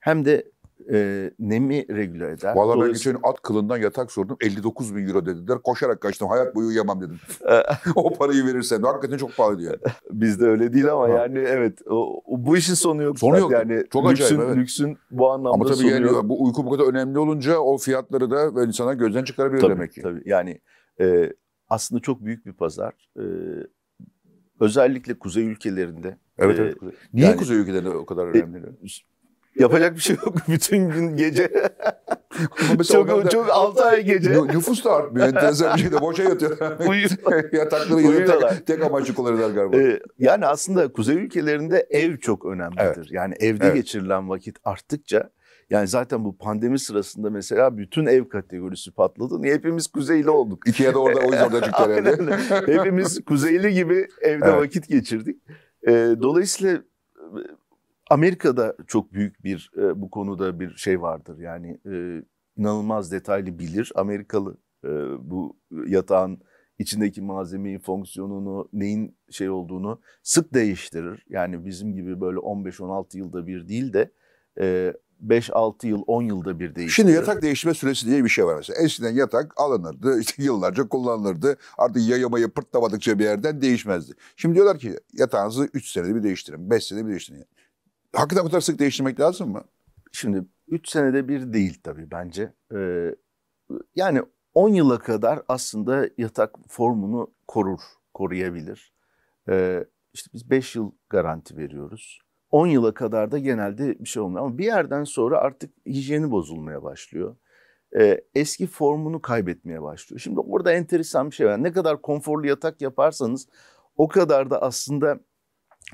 hem de e, nemi regüle eder. Valla ben geçen at kılından yatak sordum. 59 bin euro dediler. Koşarak kaçtım. Hayat boyu uyuyamam dedim. E, o parayı verirsen. Hakikaten çok pahalı yani. Bizde öyle değil ama ha. yani evet. O, bu işin sonu yok. Sonu yok. Yani çok lüksün, acayip. Evet. Lüksün bu anlamda Ama tabii yani yok. bu uyku bu kadar önemli olunca o fiyatları da insana gözden çıkarabiliyor tabii, demek ki. Tabii yani e, aslında çok büyük bir pazar. E, özellikle kuzey ülkelerinde. Evet, e, evet. Kuzey. Niye yani, kuzey ülkelerinde o kadar e, önemli? E, yapacak bir şey yok. Bütün gün gece. çok çok altı ay gece. Nüfus da artmıyor. Enteresan bir şekilde boşa yatıyor. Yatakları gidiyor. Tek, tek amaçlı kullanırlar galiba. Ee, yani aslında kuzey ülkelerinde ev çok önemlidir. Evet. Yani evde evet. geçirilen vakit arttıkça yani zaten bu pandemi sırasında mesela bütün ev kategorisi patladı. Niye hepimiz kuzeyli olduk? İkiye de orada o yüzden orada çıktı herhalde. hepimiz kuzeyli gibi evde evet. vakit geçirdik. Ee, e, dolayısıyla Amerika'da çok büyük bir e, bu konuda bir şey vardır. Yani e, inanılmaz detaylı bilir Amerikalı e, bu yatağın içindeki malzemeyi, fonksiyonunu, neyin şey olduğunu sık değiştirir. Yani bizim gibi böyle 15-16 yılda bir değil de e, 5-6 yıl, 10 yılda bir değişiyor. Şimdi yatak değişme süresi diye bir şey var mesela. Eskiden yatak alınırdı, işte yıllarca kullanılırdı. Artık yayamayı pırtlamadıkça bir yerden değişmezdi. Şimdi diyorlar ki yatağınızı 3 senede bir değiştirin, 5 senede bir değiştirin. Hakikaten bu kadar sık değiştirmek lazım mı? Şimdi 3 senede bir değil tabii bence. Ee, yani 10 yıla kadar aslında yatak formunu korur, koruyabilir. Ee, işte biz 5 yıl garanti veriyoruz. 10 yıla kadar da genelde bir şey olmuyor. Ama bir yerden sonra artık hijyeni bozulmaya başlıyor. Ee, eski formunu kaybetmeye başlıyor. Şimdi orada enteresan bir şey var. Ne kadar konforlu yatak yaparsanız o kadar da aslında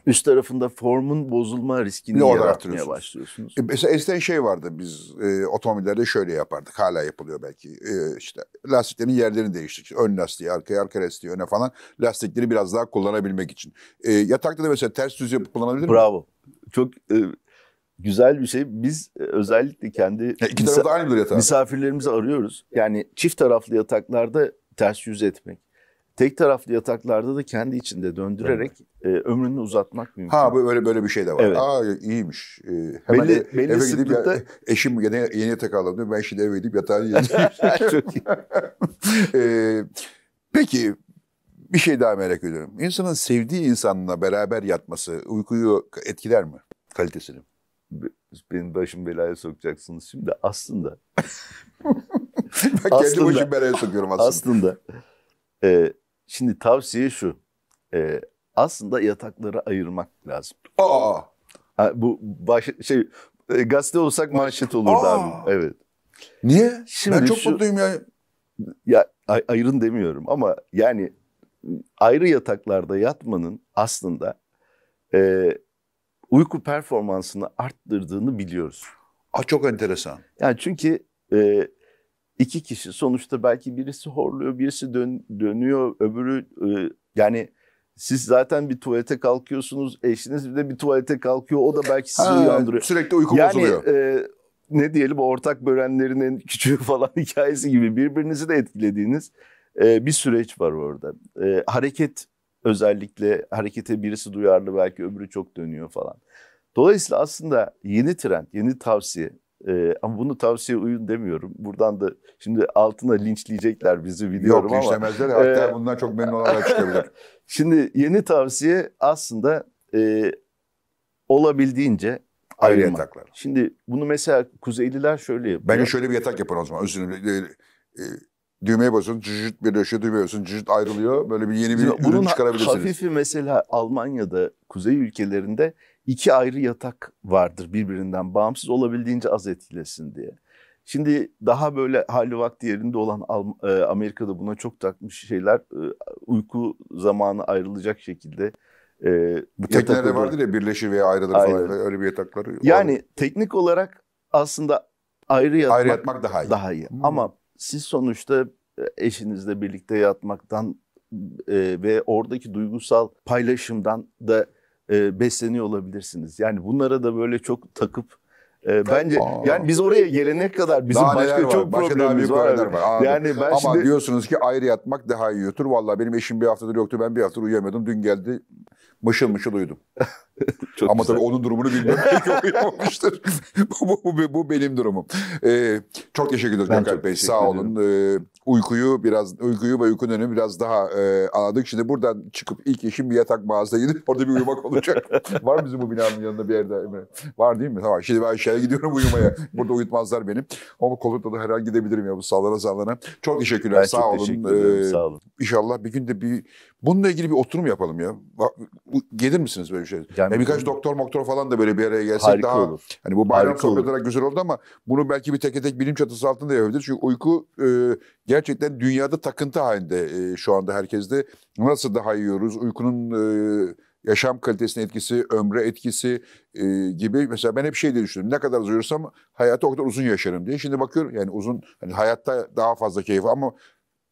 üst tarafında formun bozulma riskini ne yaratmaya başlıyorsunuz. E, mesela eskiden şey vardı biz e, otomobillerde şöyle yapardık. Hala yapılıyor belki. E, işte lastiklerin yerlerini değiştik. Ön lastiği arkaya, arka lastiği öne falan. Lastikleri biraz daha kullanabilmek için. E, yatakta da mesela ters düz yapıp kullanabilir miyiz? Bravo. Mi? Çok e, güzel bir şey. Biz e, özellikle kendi ya iki tarafta aynıdır misafirlerimizi arıyoruz. Yani çift taraflı yataklarda ters yüz etmek Tek taraflı yataklarda da kendi içinde döndürerek evet. e, ömrünü uzatmak mümkün. Ha bu böyle böyle bir şey de var. Evet. Aa iyiymiş. E, hemen belli, eve, belli eve gidip ya, eşim yeni, yeni yatak diyor. Ben şimdi eve gidip yatağını yatayım. e, peki bir şey daha merak ediyorum. İnsanın sevdiği insanla beraber yatması uykuyu etkiler mi? Kalitesini. Benim başım belaya sokacaksınız şimdi. Aslında. ben kendi aslında, başım belaya sokuyorum aslında. Aslında. E, Şimdi tavsiye şu. E, aslında yatakları ayırmak lazım. Aa. Ha, bu baş, şey e, gazete olsak manşet olurdu Aa. abi. Evet. Niye? Şimdi ben çok şu, mutluyum ya. Ya ay, ayırın demiyorum ama yani ayrı yataklarda yatmanın aslında e, uyku performansını arttırdığını biliyoruz. Aa, çok enteresan. Yani çünkü e, iki kişi sonuçta belki birisi horluyor, birisi dön, dönüyor, öbürü e, yani siz zaten bir tuvalete kalkıyorsunuz, eşiniz bir de bir tuvalete kalkıyor. O da belki sizi ha, uyandırıyor. Sürekli uyku yani, bozuluyor. E, ne diyelim ortak bölenlerinin küçüğü falan hikayesi gibi birbirinizi de etkilediğiniz e, bir süreç var orada. E, hareket özellikle harekete birisi duyarlı belki öbürü çok dönüyor falan. Dolayısıyla aslında yeni trend, yeni tavsiye ee, ama bunu tavsiye uyun demiyorum. Buradan da şimdi altına linçleyecekler bizi biliyorum Yok, ama. Yok linçlemezler. Hatta e, bundan çok memnun olarak çıkabilir. Şimdi yeni tavsiye aslında e, olabildiğince ayrı ayırmak. yataklar. Şimdi bunu mesela Kuzeyliler şöyle yapıyor. Bence şöyle bir yatak yapar o zaman. Özür dilerim. E, e, düğmeye basıyorsun, cücüt birleşiyor, düğmeye basıyorsun, cücüt ayrılıyor. Böyle bir yeni bir Bunun ürün çıkarabilirsiniz. hafifi mesela Almanya'da, kuzey ülkelerinde iki ayrı yatak vardır birbirinden bağımsız olabildiğince az etkilesin diye. Şimdi daha böyle hali vakti yerinde olan e, Amerika'da buna çok takmış şeyler e, uyku zamanı ayrılacak şekilde e, bu teknede vardır ya birleşir veya ayrılır Aynen. falan öyle bir yatakları. Yani olur. teknik olarak aslında ayrı yatmak, ayrı yatmak daha iyi. Daha iyi. Hmm. Ama siz sonuçta e, eşinizle birlikte yatmaktan e, ve oradaki duygusal paylaşımdan da e, besleniyor olabilirsiniz. Yani bunlara da böyle çok takıp e, bence Aa. yani biz oraya gelene kadar bizim daha başka çok var. problemimiz başka var. var. Abi. Yani ben Ama şimdi... diyorsunuz ki ayrı yatmak daha iyi yutur Vallahi benim eşim bir haftadır yoktu. Ben bir haftadır uyuyamadım. Dün geldi mışıl mışıl uyudum. Çok Ama güzel. tabii onun durumunu bilmiyorum. Belki uyumamıştır. bu, bu, bu, bu benim durumum. Ee, çok teşekkür ederim Gökhan Bey. Sağ olun. Ee, uykuyu biraz uykuyu ve uyku dönemi biraz daha e, anladık. Şimdi buradan çıkıp ilk işim bir yatak mağazasına gidip orada bir uyumak olacak. Var mı bizim bu binanın yanında bir yerde Emre? Var değil mi? Tamam şimdi ben şeye gidiyorum uyumaya. Burada uyutmazlar benim. Ama koltukta da herhalde gidebilirim ya bu sallana sallana. Çok teşekkürler. Ben sağ çok olun. Teşekkür ederim, ee, sağ olun. Ee, inşallah bir gün de bir bununla ilgili bir oturum yapalım ya. Gelir misiniz böyle bir şey? Yani birkaç bu... doktor moktor falan da böyle bir araya gelsek Harika daha. Olur. Hani bu bayram sohbeti güzel oldu ama bunu belki bir tek tek bilim çatısı altında yapabiliriz. Çünkü uyku e, gerçekten dünyada takıntı halinde e, şu anda herkeste. Nasıl daha yiyoruz? Uykunun e, yaşam kalitesine etkisi, ömre etkisi e, gibi. Mesela ben hep şey diye düşündüm. Ne kadar az uyursam hayatı o kadar uzun yaşarım diye. Şimdi bakıyorum yani uzun hani hayatta daha fazla keyif ama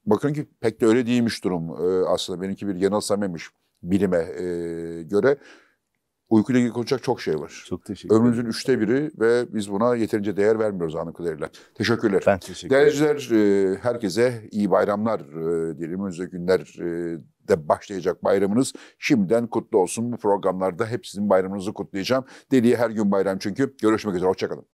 bakın ki pek de öyle değilmiş durum e, aslında. Benimki bir yanılsamemiş bilime e, göre. Uykuyla ilgili konuşacak çok şey var. Çok teşekkür ederim. Ömrümüzün üçte biri ve biz buna yeterince değer vermiyoruz anı kadarıyla. Teşekkürler. Ben teşekkür ederim. Değerciler e, herkese iyi bayramlar e, diyelim. Önümüzdeki günler e, de başlayacak bayramınız. Şimdiden kutlu olsun. Bu programlarda hep sizin bayramınızı kutlayacağım. Deliye her gün bayram çünkü. Görüşmek üzere. Hoşçakalın.